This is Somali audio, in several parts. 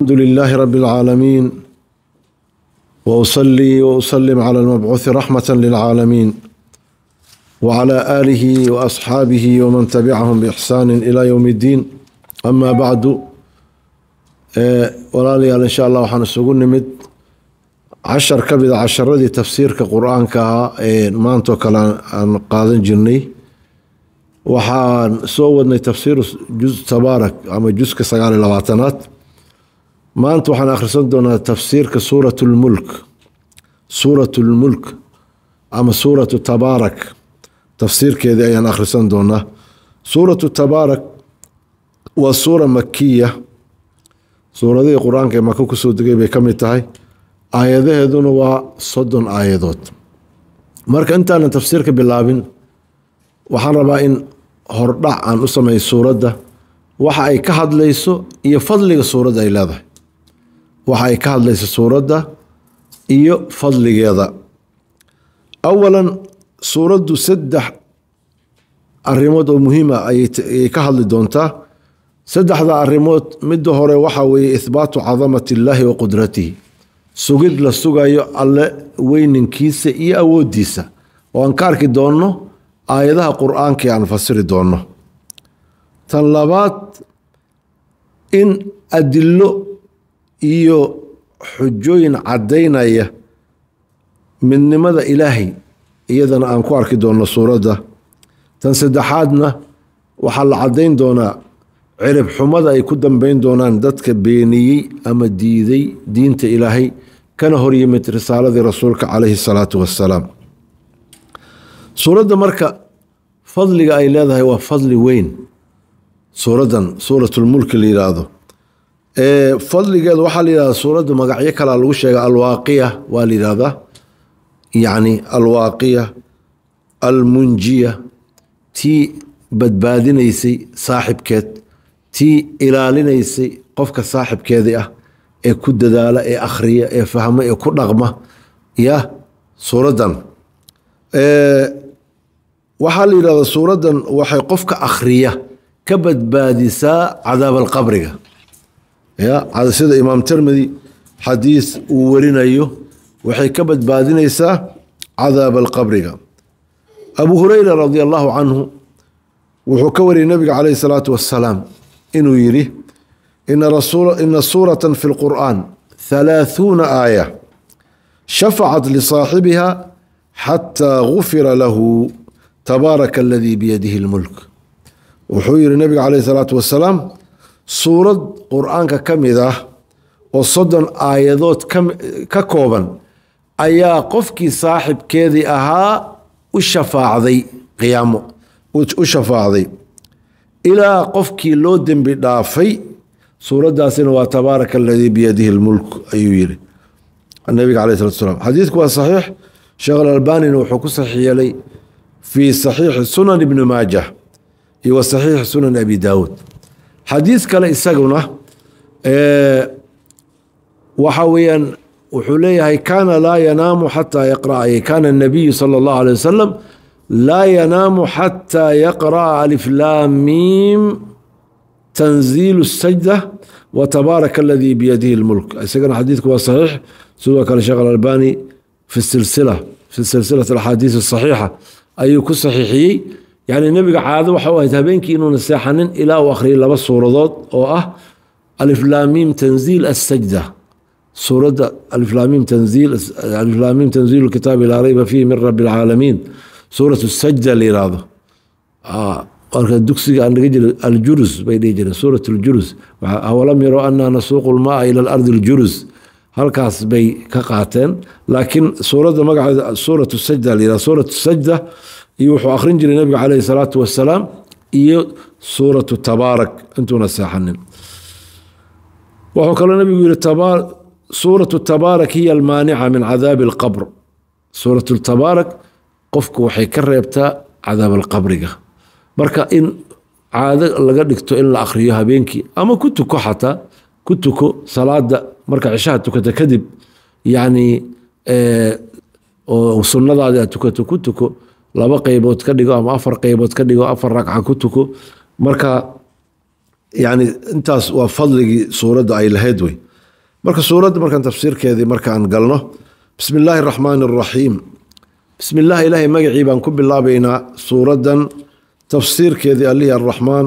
الحمد لله رب العالمين واصلي واسلم على المبعوث رحمه للعالمين وعلى اله واصحابه ومن تبعهم باحسان الى يوم الدين اما بعد walaalayaal insha allah waxaan isugu nimid cashar ka mid a casharadii tafsiirka qur-aanka ahaa ee maantoo kale aan qaadan jirnay waxaan soo wadnay tafsiir juz tabaarak ama juska sagaal iyo labaatanaad maanta waxaan akhrisan doonaa tafsiirka suurat lmulk suurat lmulk ama suuratu tabaarak tafsiirkeedii ayaan akhrisan doonaa suuratu tabaarak waa suura makiya suuradihii qur-aanka ee maka kusoo degay bay ka mid tahay aayadaheeduna waa soddon aayadood marka intaanan tafsiirka bilaabin waxaan rabaa in hordhac aan u sameeyo suuradda waxa ay ka hadlayso iyo fadliga suuradda ay leedahay waxa ay ka hadlaysa suuradda iyo fadligeeda awalan suuraddu saddex arrimood oo muhiima ayay ka hadli doontaa saddexda arrimood midda hore waxa weeye ihbaatu cadamati illaahi wa qudratihi sugid la sugayo alle weyninkiisa iyo awooddiisa oo aan ka arki doonno aayadaha qur-aankae aan fasiri doonno tan labaad in adillo iyo xujooyin caddaynaya midnimada ilaahay iyadana aan ku arki doonno suuradda tan saddexaadna waxaa la caddayn doonaa cirib xumada ay ku dambayn doonaan dadka beeniyey ama diiday diinta ilaahay kana hor yimid risaaladii rasuulka calayhi salaatu wassalaam suuradda marka fadliga ay leedahay waa fadli weyn suuraddan suuratulmulki la yidhaahdo fadligeed waxaa la yidhahdaa suuradda magacyo kalea lagu sheega alwaaqiya waa la yidhahdaa yacni alwaaqiya almunjiya tii badbaadinaysay saaxibkeed tii ilaalinaysay qofka saaxibkeedii ah ee ku dadaala ee akhriya ee fahma ee ku dhaqma ya suuraddan waxaa la yidhahdaa suuraddan waxay qofka akhriya ka badbaadisaa cadaab alqabriga sida imaam termidi xadiis uu warinayo waxay ka badbaadinaysaa cadaaba alqabriga abu hurayra radi allahu canhu wuxuu ka wariyay nabiga calayh salaatu wasalaam inuu yidhi ina suurata fi lqur'an halaaثuuna aaya shafacat lisaaxibiha xataa gufira lahu tabaaraka aladii biyadihi اlmulk wuxuu yihi nabiga calayh salaatu wasalaam suurad qur-aanka ka mid ah oo soddon aayadood ka kooban ayaa qofkii saaxibkeedii ahaa u shafaacday qiyaamo u shafaacday ilaa qofkii loo dembi dhaafay suuraddaasina waa tabaaraka aladii biyadihi almulk ayuu yidhi nabiga caleyh salatu salaam xadiidku waa saxiix sheekh alalbanina wuxuu ku saxiix yeelay fii saxiixi sunan ibni maajah iyo wa saxiixi sunan abi daawuud xadiis kale isaguna waxa weeyaan wuxuu leeyahay kaana laa yanaamu xataa yaqra'ay kaana الnabiyu salى اllahu alيه wasalam laa yanaamu xataa yaqra'a aliflaamiim tanziilu الsajda wtabaaraka aladii biyadihi اlmulk isagana xadiidku waa saxiix sidoo kale sheekh alalbani fi silsila fi silsilat axaadiis الصaxiixa ayuu ku saxiixiyey yani nebiga caado waxa u ahayd habeenkii inuuna seexanin ilaa uu akhriyay laba suuradood oo ah aliflaamiim tanziil asajda suuradda aliflaamiim tanziil aliflaamiim tanziilu kitaabi laa rayba fiihi min rabbi alcaalamiin suuratu sajda la yidhaahdo ah, marka dugsiga aan dhiga jiray aljurus bay dhihi jireen suurat aljurus awalam yarow annaa nasuuqu lmaaa ila alardi aljurus halkaas bay ka qaateen laakiin suuradda magaceeda suuratu sajda la yidhahdo suuratu sajda iyo wuxuu akhrin jiray nabiga caleyhi salaatu wasalaam iyo suuratu tabaarak intuuna seexanin wuxuu kaloo nabigu yihi suuratu tabaarak hiya almaanica min cadaabi alqabr suuratu tabaarak qofku waxay ka reebtaa cadaab alqabriga marka in caado laga dhigto in la akhriyo habeenkii ama ku tuko xataa ku tuko salaada marka cishaha tukata kadib yacni oo sunnadaadi aad tukato ku tuko laba qaybood ka dhigo ama afar qaybood ka dhigo afar ragca ku tuko marka yani intaas waa fadligii suuradda ay lahayd wey marka suuradda markaan tafsiirkeedii markaan galno bismi illaahi araxmaani araxiim bismi illaahi ilaahay magacii baan ku bilaabaynaa suuraddan tafsiirkeedii allihii arraxmaan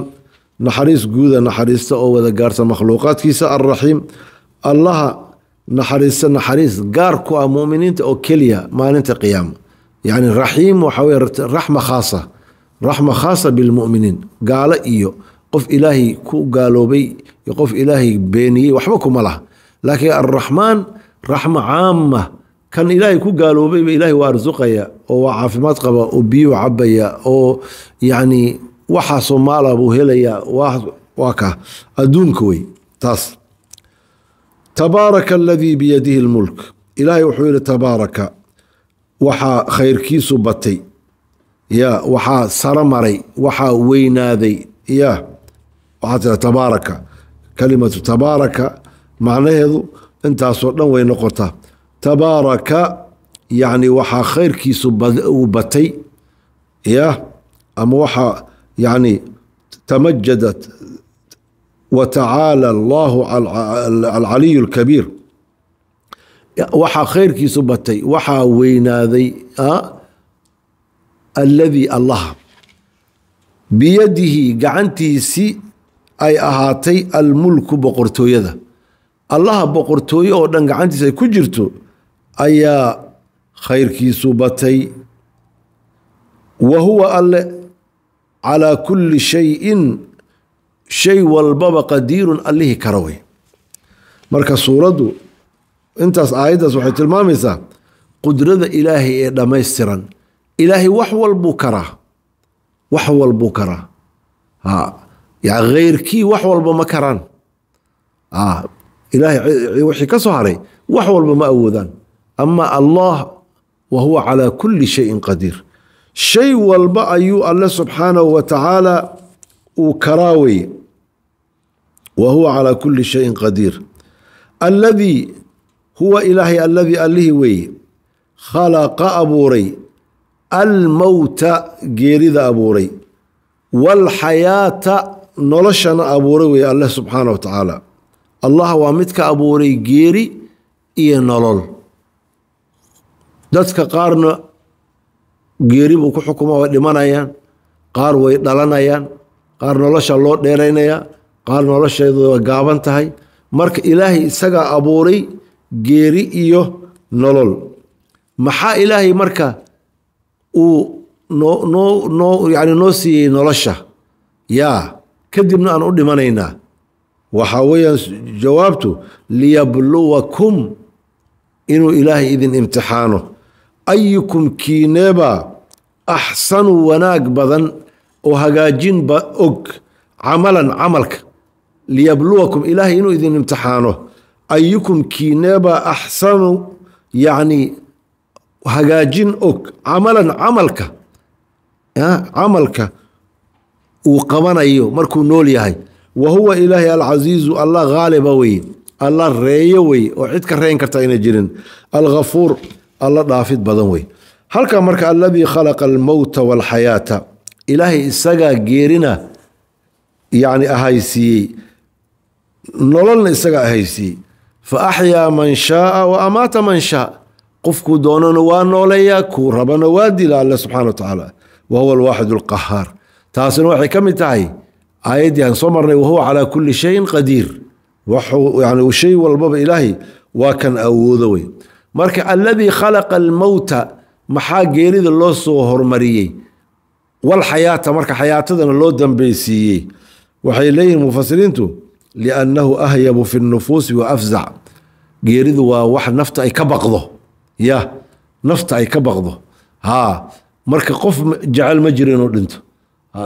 naxariis guuda naxariista oo wada gaarsan makhluuqaadkiisa arraxiim allaha naxariista naxariis gaar ku ah mu'miniinta oo keliya maalinta qiyaamo yani raxiim waxaa weye raxma khaasa raxma khaasa bilmuminiin gaalo iyo qof ilaahay ku gaaloobay iyo qof ilaahay beeniyey waxba kuma laha laakiin alraxmaan raxma caama kan ilaahay ku gaaloobayba ilaahay waa arsuqaya oo waa caafimaad qaba oo biyuu cabaya oo yacni waxaa soomaala buu helaya waa ka adduunka wey taas tabaaraka aladii biyadihi lmulk ilaahay wuxuu yihi tabaaraka waxaa khayrkiisu batay ya waxaa saro maray waxaa weynaaday ya waxaa tira tabaaraka kalimatu tabaaraka macnaheedu intaasoo dhan way noqotaa tabaaraka yacni waxaa khayrkiisu uu batay ya ama waxaa yacni tamajadat wa tacaala allahu alcaliyu alkabiir waxaa khayrkiisu batay waxaa weynaaday alladii allaha biyadihi gacantiisi ay ahaatay almulku boqortooyada allaha boqortooye oo dhan gacantiisa ay ku jirto ayaa khayrkiisu batay wa huwa alle calaa kulli shayin shay walbaba qadiirun allihii kara wey marka suuraddu intaas aayaddaas waxay tilmaamaysaa qudrada ilaahay ee dhammaystiran ilaahay wax walbuu karaa wax walbuu karaa yani kheyrkii wax walba ma karaan ilaahay wixii ka soo haray wax walba ma awoodaan ama allah wa huwa calaa kulli shayin qadiir shay walba ayuu alle subxaanahu wa tacaala uu karaa weye wa huwa calaa kulli shayin qadiir aladii huwa ilaahay alladii allihii weeye khalaqa abuuray almowta geerida abuuray waalxayaata noloshana abuuray weeye alleh subxaana wa tacaala allah waa mid ka abuuray geeri iyo nolol dadka qaarna geeri buu ku xukuma way dhimanayaan qaar way dhalanayaan qaar nolosha loo dheeraynayaa qaar nolosheedu waa gaaban tahay marka ilaahay isagaa abuuray geeri iyo nolol maxaa ilaahay marka uu noo noo noo siiyey nolosha yaa kadibna aan u dhimanaynaa waxaa weeyaan jawaabtu liyabluwakum inuu ilaahay idin imtixaano ayukum kiineeba axsanu wanaag badan oo hagaajin og camalan camalka liyabluwakum ilaahay inuu idin imtixaano ayukum kiineeba axsanu yacni hagaajin og camalan camalka camalka uu qabanayo markuu nool yahay wa huwa ilaahay alcasiizu allah haaliba weye alla reeyo weye oo cid ka reyn karta ayna jirin alghafuur alla dhaafid badan wey halka marka aladii khalaqa almowta walxayaata ilaahay isagaa geerina yani ahaysiiyey nololna isagaa ahaysiiyey fa axyaa man shaaa wa amaata man shaa qofkuu doonana waa nooleeyaa kuu rabana waa dila alle subxana wa tacaala wa huwa alwaaxid alqahaar taasina waxay ka mid tahay aayaddii aan soo marnay wahuwa calaa kulli shayin qadiir yani shay walbaba ilaahay waa kan awoodo wey marka alladii khalaqa almowta maxaa geerida loo soo hormariyey walxayaata marka xayaatadana loo dambeysiiyey waxay leeyihin mufasiriintu liannahu ahyabu fi nufuusi wa afzac geeridu waa wax nafta ay ka baqdo ya nafta ay ka baqdo ha marka qof jecel ma jiro dhinto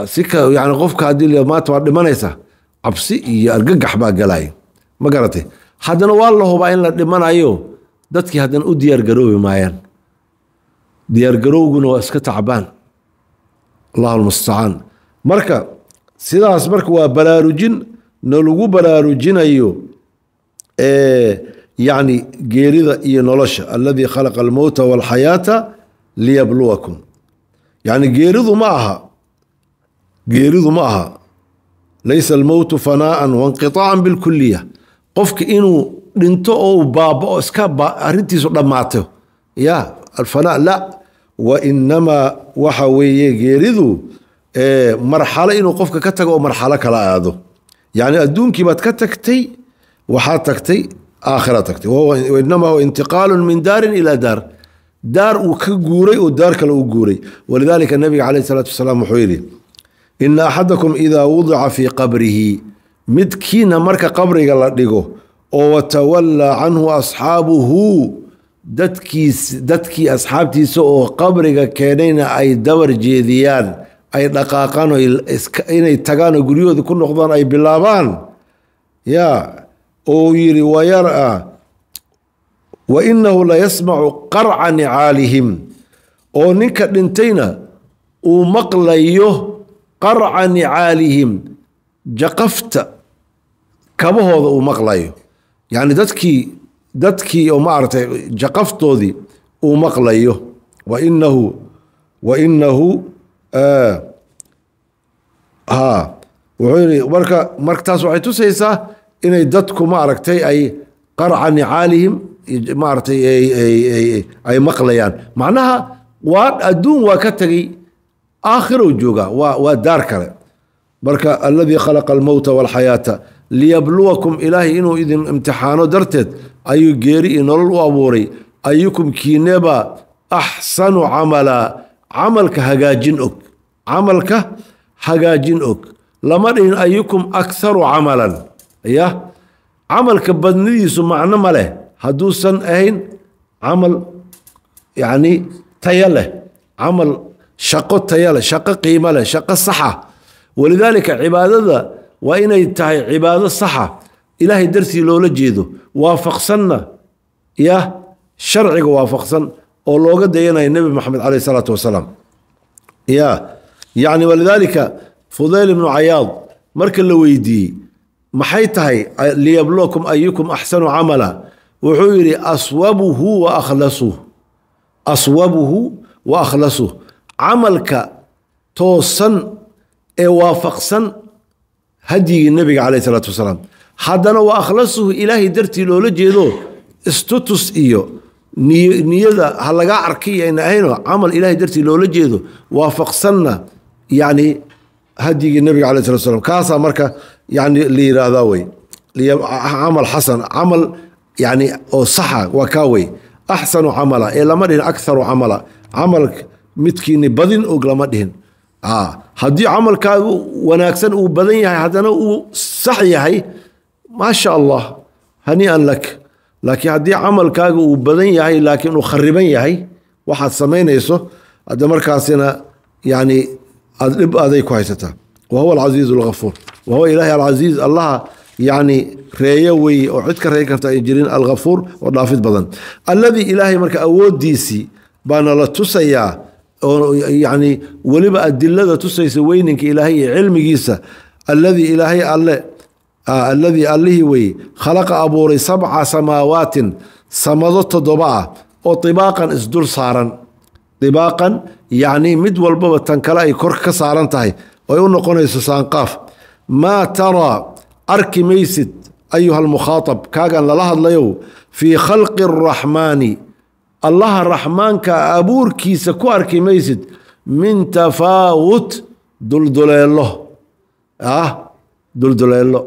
sika yani qofka haddii maanta waad dhimanaysaa cabsi iyo argagax baa galaya ma garatay haddana waa la hubaa in la dhimanayo dadkii haddana u diyaargaroobi maayaan diyaargarowguna waa iska tacbaan allahu lmustacaan marka sidaas marka waa baraarujin nalagu baraarujinayo yani geerida iyo nolosha aladii khalaqa almowta walxayaata liyabluwakum yani geeridu ma aha geeridu ma aha laysa almowtu fanaaan wainqiaacan bilkuliya qofka inuu dhinto oo baabao iska arintiisu dhammaato ya alfanaa la wa inamaa waxa weeye geeridu marxalo inuu qofka ka tago oo marxalo kala aado يعني adduunkii baad ka tagtay waxaad tagtay aakhira tagtay inamaa huwa intiqaalun min daarin ilaa daar daar uu ka guuray oo daar kale u guuray walidaalika nabiga caleyh isalaatu wasalaam wuxuu yidhi ina axadakum idaa wudica fii qabrihi midkiina marka qabriga la dhigo oo watawallaa canhu asxaabuhu dadkiis dadkii asxaabtiisa oo qabriga keenayna ay dabar jeediyaan ay dhaqaaqaan inay tagaan oo guryahooda ku noqdaan ay bilaabaan yaa oo uu yidhi wayara wa inahu la yasmacu qarca nicaalihim oo ninka dhintayna uu maqlayo qarca nicaalihim jaqafta kabahooda uu maqlayo yacni dadkii dadkii oo maaragtay jaqaftoodii uu maqlayo wa wainahu E, wuxuu yidhi marka martaas waxay tusaysaa inay dadku maaragtay ay qarca nicaalihim maaragtay ay maqlayaan macnaha waa adduun waa ka tegey aakhirow jooga waa waa daar kale marka aladii khalaqa almowta walxayaata liyabluwakum ilaahay inuu idin imtixaano darteed ayuu geeri iyo nolol u abuuray ayukum kiineba axsanu camalaa camalka hagaajin og camalka hagaajin og lama dhihin ayukum akharu camalan ya camalka badnidiisu macno ma leh hadduusan ahayn camal yacni taya leh camal shaqo taya leh shaqo qiimo leh shaqo saxa walidaalika cibaadada waa inay tahay cibaado saxa ilaahay dartii loola jeedo waafaqsanna ya sharciga waafaqsan oo looga dayanaya nebi maxamed caleyh salaatu wasalaam ya yacni walidaalika fudayl ibnu cayaad marka la weydiiyey maxay tahay liyabluwakum ayukum axsanu camala wuxuu yidhi aswabuhu wa akhlasuh aswabuhu wa akhlasuh camalka toosan ee waafaqsan hadyigii nebiga caleyh salaatu wasalaam haddana wa akhlasuhu ilaahay dartii loola jeedo status iyo niyada ha lagaa arka iyo ayna ahayno camal ilaahay dartii loola jeedo waafaqsanna yani hadyigii nabiga ala sala slam kaasaa marka yani la yiraahdaa wey camal xasan camal yani oo saxa waa kaa wey axsanu camala ee lama dhihin akaru camala camal midkiini badin og lama dhihin haddii camalkaagu wanaagsan uu badan yahay haddana uu sax yahay maasha allah haniian lak laakiin haddii camalkaaga uu badan yahay laakiin uu khariban yahay waxaad samaynayso hadde markaasina yani aad dhib aday ku haysataa wahuwa huwa alcasiiz algafuur wa huwa ilaahi alcasiiz allaha yani reeyo weeye oo cid ka reey karta ay jirin algafuur oo dhaafid badan alladii ilaahay marka awooddiisii baana la tusayaa oo yani weliba adilada tusaysa weyninka ilaahay iyo cilmigiisa alladii ilaahay alle Ah, alladii allihii wey khalaqa abuuray sabca samaawaatin samado toddoba ah oo ibaaqan isdul saaran ibaaqan yacnii mid walbaba tan kale ay kor ka saaran tahay ay u noqonayso saanqaaf maa taraa arki maysid ayuha almukhaatab kaagan lala hadlayow fii khalqi araxmaani allaha raxmaanka abuurkiisa ku arki maysid min tafaawut dulduleello ah dulduleello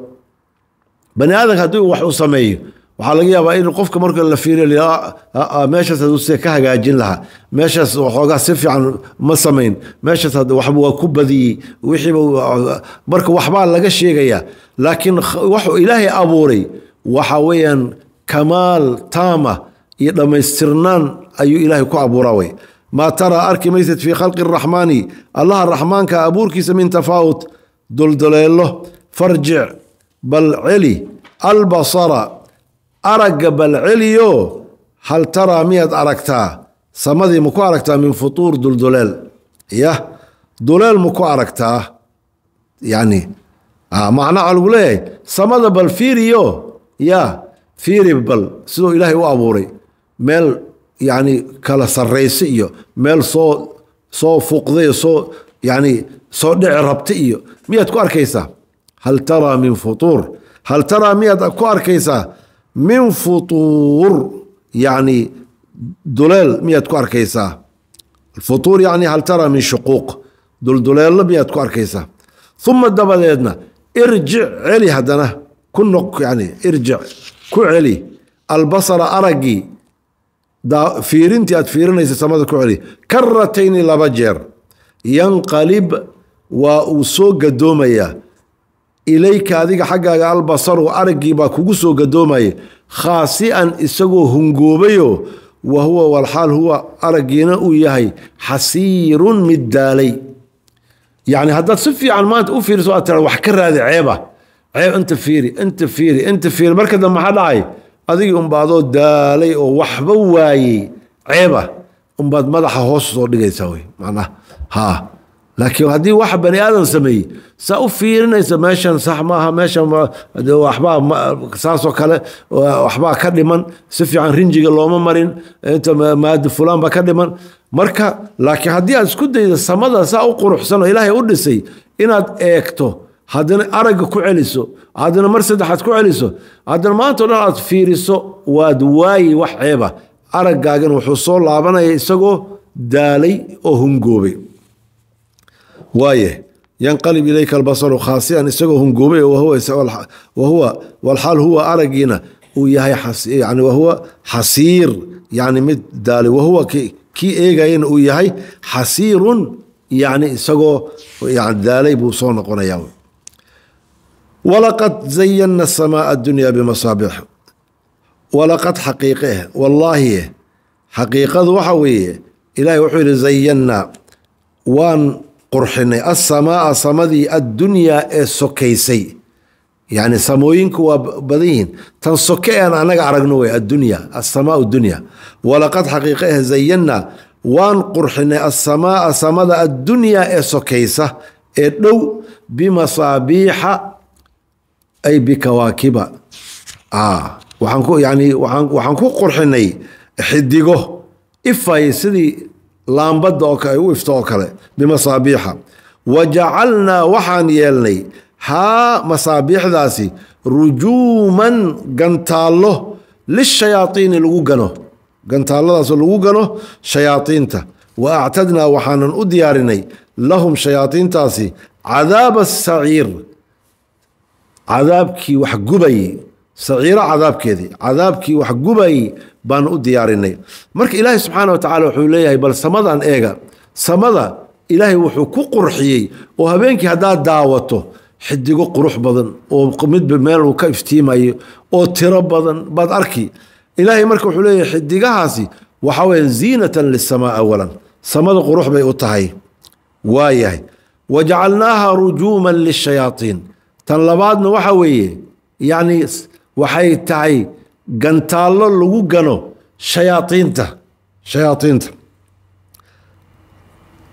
bani aadamka haddii wax uu sameeyo waxaa laga yaabaa in qofka marka la fiiriyo ah, ah, ah, meeshaas haduu se ka hagaajin lahaa meeshaas waxoogaa si fiican ma samayn meeshaas waxba waa ku badiyey wixiiba marka waxbaa laga sheegayaa laakiin waxuu ilaahay abuuray waxa weeyaan kamaal taama iyo dhammaystirnaan ayuu ilaahay ku abuuraa wey maa taraa arki maysad fii khalqi araxmaani allaha raxmaanka abuurkiisa min tafaawut dulduleelo farjic bal celi albasara aragga bal celiyo hal taraa miyaad aragtaa samadii ma ku aragtaa min futuur dulduleel yah duleel ma ku aragtaa yani ah, macna waxaa lagu leeyahay samada bal fiiriyo ya fiiri bal siduu ilaahay u abuuray meel yani kala sarraysa iyo meel soo soo fuqda soo yani soo dhici rabta iyo miyaad ku arkaysaa hal taraa min futuur hal taraa miyaad ku arkaysaa min futuur yacni duleel miyaad ku arkaysaa futuur yacni hal taraa min shuquuq dulduleelna miyaad ku arkaysaa uma dabadeedna irjic celi haddana ku noq yani irjic ku celi albasara araggii fiirintii aad fiirinaysa samada ku celi karatayni laba jeer yanqalib waa uu soo gadoomayaa ilayka adiga xaggaaga albasaru araggii baa kugu soo gadoomaya khaasian isagoo hungoobayo wa huwa walxaal huwa araggiina uu yahay xasiirun mid daalay yacni haddaad si fiican maanta u fiiriso aad tiraa wax ka raadi ceeba ceeb inta fiiri inta fiiri inta fiiri marka dambe maxaa dhacay adigii unba daalay oo waxba waayey ceeba unbaad madaxa hoos soo dhigaysaa wey macnaha haa laakiin haddii wax bani aadam sameeyey saa u fiirinaysa meeshan sax maaha meeshan waxbaa saasoo kale waxbaa ka dhiman si fiican rinjiga looma marin inta maadi fulaan ka dhiman marka laakiin haddii aad isku dayda samada saa u quruxsanoo ilaahay u dhisay inaad eegto haddana aragga ku celiso haddana mar saddexaad ku celiso haddana maanta o dhan aad fiiriso waad waayi wax ceeba araggaagana wuxuu soo laabanaya isagoo daalay oo hungoobay waaye yanqalib ilayka albasaru khaasiyan isagoo hungoobay wahuwa walxaal huwa aragiina uu yahay yani wahuwa xasiir yani mid daali wahuwa kii eegayana uu yahay xasiirun yani isagoo daalay buu soo noqonaya walaqad zayanna samaa addunya bimasaabix walaqad xaqiiqe wallaahi xaqiiqadu waxa weeye ilaahay wuxuu yihi zayanna waan qurxinay asamaaa samadii addunyaa ee sokaysay yani samooyinku waa badan yihiin tan soke aan anaga aragno wey addunya asamaau dunya walaqad xaqiiqa ah zayanaa waan qurxinay asamaaa samada addunyaa ee sokaysa ee dhow bimasaabiixa ay bikawaakiba waxaan ku qurxinay xidigo ifay sidii laambada u ifto oo kale bimasaabiixa wa jacalnaa waxaan yeelnay haa masaabiixdaasi rujuuman gantaallo lishayaatiini lagu gano gantaalladaasoo lagu gano shayaadiinta wa actadnaa waxaanan u diyaarinay lahum shayaadiintaasi cadaaba asaciir cadaabkii wax gubayay saciiro cadaabkeedii cadaabkii wax gubay baanu u diyaarinay marka ilaahay subxaana wa tacaala wuxuu leeyahay bal samadan eega samada ilaahay wuxuu ku qurxiyey oo habeenkii haddaad daawato xidigo qurux badan oo midba meel uu ka iftiimayo oo tiro badan baad arki ilaahay marka wuxuu leeyahay xidigahaasi waxaa weeyaan ziinatan lisamaa awalan samada qurux bay u tahay waayahay wajacalnaaha rujuuman lishayaaiin tan labaadna waxa weeye yacni waxay tahay gantaallo lagu gano shayaaiinta shayaadiinta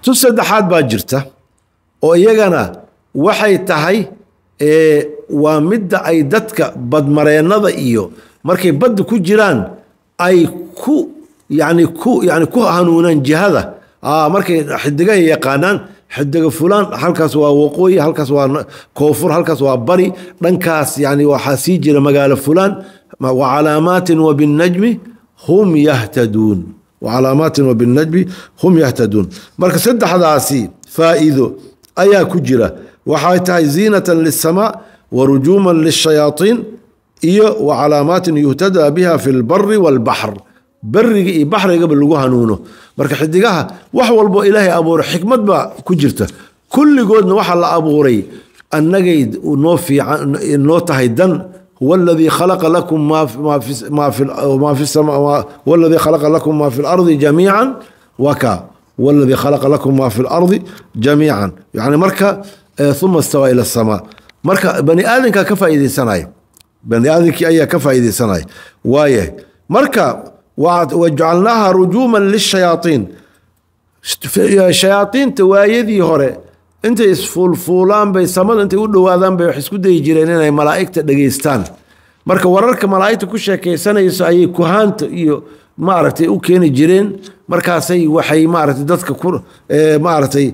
tu saddexaad baa jirta oo iyagana waxay tahay waa midda ay dadka badmareennada iyo markay badda ku jiraan ay ku yani ku yani ku hanuunaan jihada markay xidigaha yaqaanaan xidega fulaan halkaas waa waqooyi halkaas waa koonfur halkaas waa bari dhankaas yani waxaa sii jira magaalo fulaan wacalaamaatin wabinajmi hum yahtaduun wacalaamaatin wabinajmi hum yahtaduun marka saddexdaasi faa'iido ayaa ku jira waxay tahay ziinatan lisamaa warujuuman lilshayaatiin iyo wacalaamaatin yuhtadaa biha fi lbari walbaxr beriga iyo baxrigaba lagu hanuuno marka xidigaha wax walbo ilaahay abuura xikmad baa ku jirta kulligoodna waxaa la abuuray annagay noo tahay dan huwa aladii khalaqa lakum maa fi lardi jamiican waka huwa aladii khalaqa lakum maa fi lardi jamiican yani marka e, uma stawaa ila samaa marka bani aadamka ka faaiideysanaya bani aadamkii ayaa ka faaiideysanaya waaye marka wajcalnaaha rujuuman lishayaaiin shayaaiinta waayadii hore intay isfuulfuulaan bay samada intay u dhowaadaan bay wax isku dayi jireen inay malaa'igta dhegaystaan marka wararka malaa'igta ku sheekaysanayso ayay kuhaanta iyo maaragtay u keeni jireen markaasay waxay maaragtay dadka ku eh, maaragtay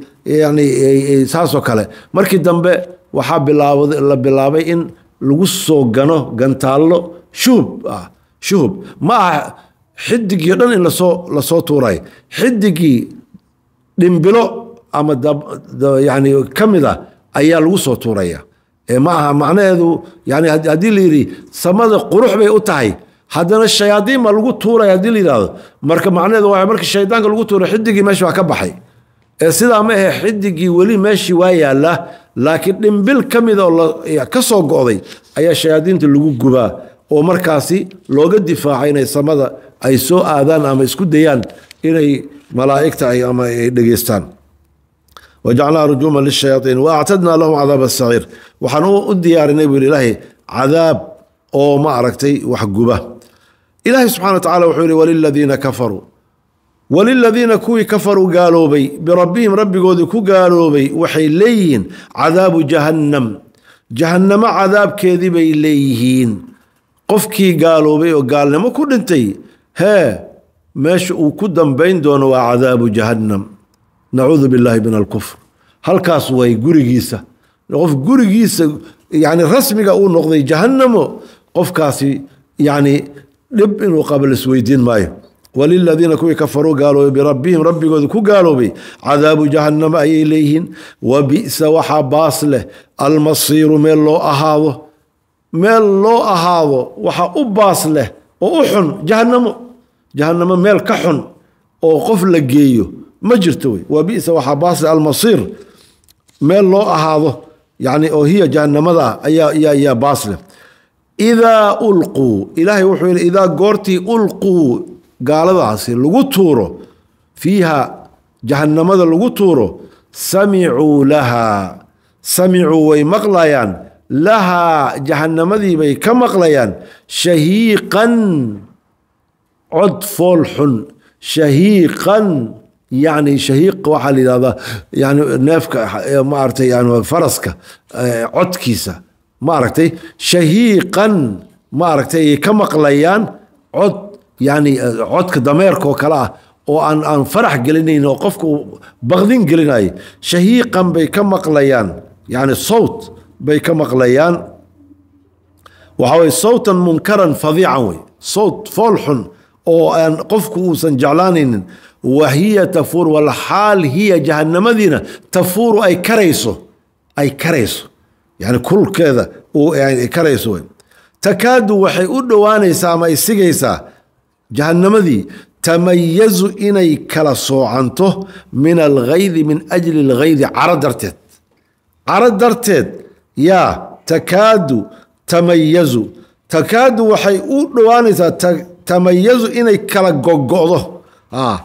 yani eh, eh, saasoo kale markii dambe waxaa bilaabad la bilaabay in lagu soo gano gantaallo shuhub ah shuhub ma aha xidigio dhan in lasoo lasoo tuuray xidigii dhimbilo ama yani ka mida ayaa lagu soo tuuraya maaha macnaheedu yani haddii la yidhi samada qurux bay u tahay haddana shayaadiin baa lagu tuuraya haddii la yidhahdo marka macnaheedu waa markii shaydaanka lagu tuuray xidigii meesha waa ka baxay ee sidaa ma ahe xidigii weli meeshii waa yaalla laakiin dhimbil ka mida oo kasoo go'day ayaa shayaadiinta lagu gubaa oo markaasi looga difaacay inay samada ay soo aadaan ama isku dayaan inay malaaigta ay ama ay dhegeystaan wajacalnaa rujuuma lishayaaiin waactadnaa lahum cadaab asaciir waxaan u diyaarinay buu ilaahay cadaab oo ma aragtay waxguba ilaahay subxana wa tacala wuxuu yihi waliladiina kafaruu waliladiina kuwii kafaruu gaaloobay birabbihim rabbigoodii ku gaaloobay waxay leeyihiin cadaabu jahannam jahannamo cadaabkeedii bay leeyihiin qofkii gaaloobay oo gaalnimo ku dhintay hee meesha uu ku dambayn doono waa cadaabu jahannam nacuudu billaahi min alkufr halkaas way gurigiisa qof gurigiisa yani rasmiga uu noqday jahannamo qofkaasi yani dhib inuu qabal isweydiin maayo waliladiina kuwii kafaruu gaaloobay birabbihim rabbigooda ku gaaloobay cadaabu jahannama ayay leeyihiin wa bi'sa waxaa baas leh almasiiru meel loo ahaado meel loo ahaado waxa u baas leh oo u xun jahanamo jahanamo meel ka xun oo qof la geeyo ma jirto wey waa bisa waxaa baasle almasiir meel loo ahaado yani oo hiya jahanamada ayaa baasle idaa ulquu ilaahay wuxuu yidhi idaa goortii ulquu gaaladaasi lagu tuuro fiiha jahanamada lagu tuuro samicuu lahaa samicuu way maqlayaan lahaa jahannamadii bay ka maqlayaan shahiiqan cod fool xun shahiiqan yani shahiiq waxaa la yidhahdaa yani neefka maaragtay yani faraska codkiisa maaragtay shahiiqan maaragtay ay ka maqlayaan cod yani eh, codka dameerkaoo kale ah oo aan aan farax gelinayn oo qofku baqdin gelinaya shahiiqan bay ka maqlayaan yani sowt bay ka maqlayaan waxaa weye sawtan munkaran fadiican wey sawt fool xun oo aan qofku uusan jeclaanaynin wa hiya tafuur walxaal hiya jahanamadiina tafuuru ay karayso ay karayso yani kulkeeda karayso wey takaadu waxay u dhowaanaysaa ama ay sigaysaa jahanamadii tamayazu inay kala soocanto min alghaydi min ajli alghaydi caro darteed caro darteed yaa takaadu tamayazu takaadu waxay u dhowaanaysaa tamayazu inay kala gogo'do ah,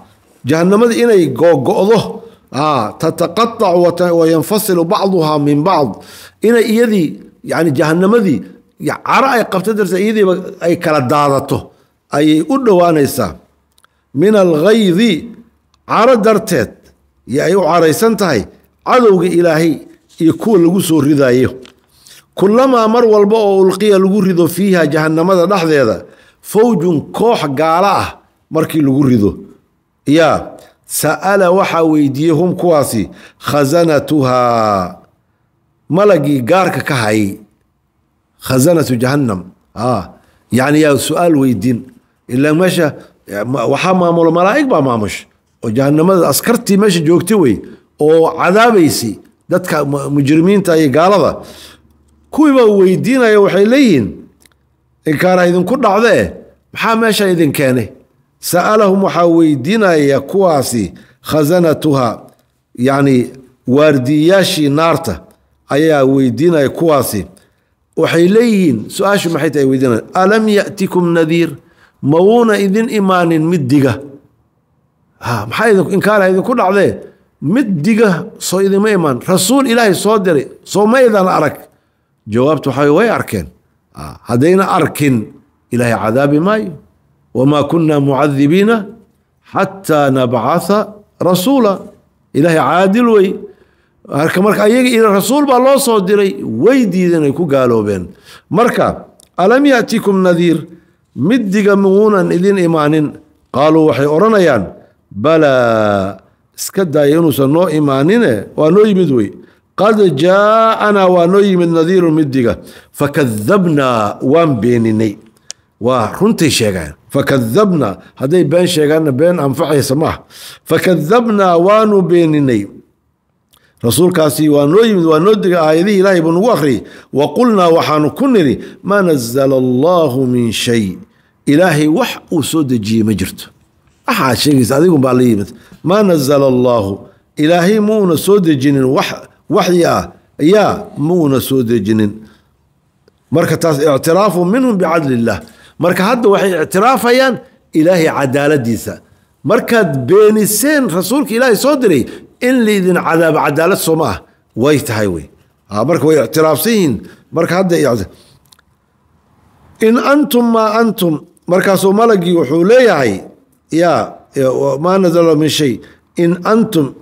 jahanamada inay gogo'do ah, tataqaac wayanfasilu bacduhaa min bacd inay iyadii yani jahanamadii caro ay qabta darta iyadiiba ay kala daadato ayay u dhowaanaysaa min alghaydi caro darteed yo ay u caraysan tahay cadowga ilaahay iyo kuwa lagu soo ridaayo kulamaa mar walba oo ulqiya lagu rido fiiha jahanamada dhexdeeda fawjun koox gaalo ah markii lagu rido yaa sa'ala waxaa weydiiyey hum kuwaasi khasanatuhaa malagii gaarka ka hayay khasanatu jahanam ah, yani yaa su-aal weydiin ilaa meesha waxaa maamulo malaa'ig baa maamusha oo jahanamada askartii meesha joogta wey oo cadaabaysay dadka mujrimiinta iyo gaalada kuwiiba u weydiinaya waxay leeyihin inkaana idinku dhacdee maxaa meeshan idin keenay sa'alahum waxaa weydiinaya kuwaasi khasanatuha yacni waardiyaashii naarta ayaa weydiinaya kuwaasi waxay leeyihiin su-aashu maxay tahay weydiinaya alam ya'tikum nadiir mawuuna idin imaanin mid diga ha maxaa idin inkaana idinku dhacdee mid diga soo idima imaan rasuul ilaahay soo diray soo maydan arag jawaabtu waxaa way arkeen haddayna arkin ilaahay cadaabi maayo wamaa kunna mucadibiina xataa nabcatha rasuula ilaahay caadil wey marka marka ayaga rasuul baa loo soo diray way diideen ay ku gaaloobeen marka alam yaatikum nadiir mid diga muunan idin imaanin qaaluu waxay odhanayaan balaa iska daaya inuusan noo imaanine waa noo yimid wey qad jaaanaa waa noo yimid nadiirun midiga fakadabnaa waan beeninay waa runtay sheegaan fakadabnaa hadday been sheegaanna been anfacaysa maaha fakadabnaa waanu beeninay rasuulkaasi waa noo yimid waa noo diga aayadihii ilaahay buu nagu akhriyey wa qulnaa waxaanu ku nidhi maa nasala allaahu min shay ilaahay wax uu soo dejiyey ma jirto waxaad sheegaysa adigunbaa la yimid maa nazala allaahu ilaahay muuna soo dejinin wax waxyi ah yaa ma soo dejinin marka taas ictiraafu minhum bicadli illah marka hadda waxay ictiraafayaan ilaahay cadaaladiisa markaad beeniseen rasuulka ilaahay soo diray in laydin cadaaba cadaalad sooma ah way tahay wey ah, marka way ictiraafsan yihiin marka hadda in antum maa antum markaasuu malagii wuxuu leeyahay yaa maa nazl min shay in antum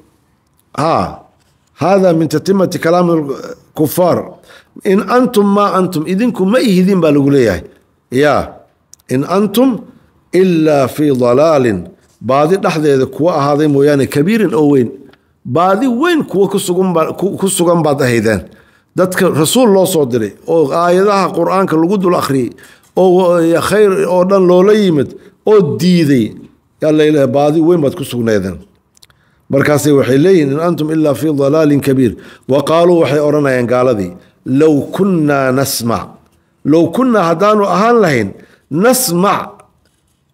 hada min tatimati kalaam kufaar in antum maa antum idinku ma ihidin baa lagu leeyahay ya in antum ilaa fii dalaalin baadi dhexdeeda kuwa ahaaday mooyaane kabiirin oo weyn baadi weyn kuwa ku sugan baad ahaydeen dadka rasuul loo soo diray oo aayadaha qur-aanka lagu dul akhriyey oo khayr oo dhan loola yimid oo diiday baadi weyn baad ku sugnaydeen markaasay waxay leeyihin in antum ilaa fii dalaalin kabiir wa qaaluu waxay odhanayaan gaaladii low kunnaa nasmac low kunnaa haddaanu ahaan lahayn nasmac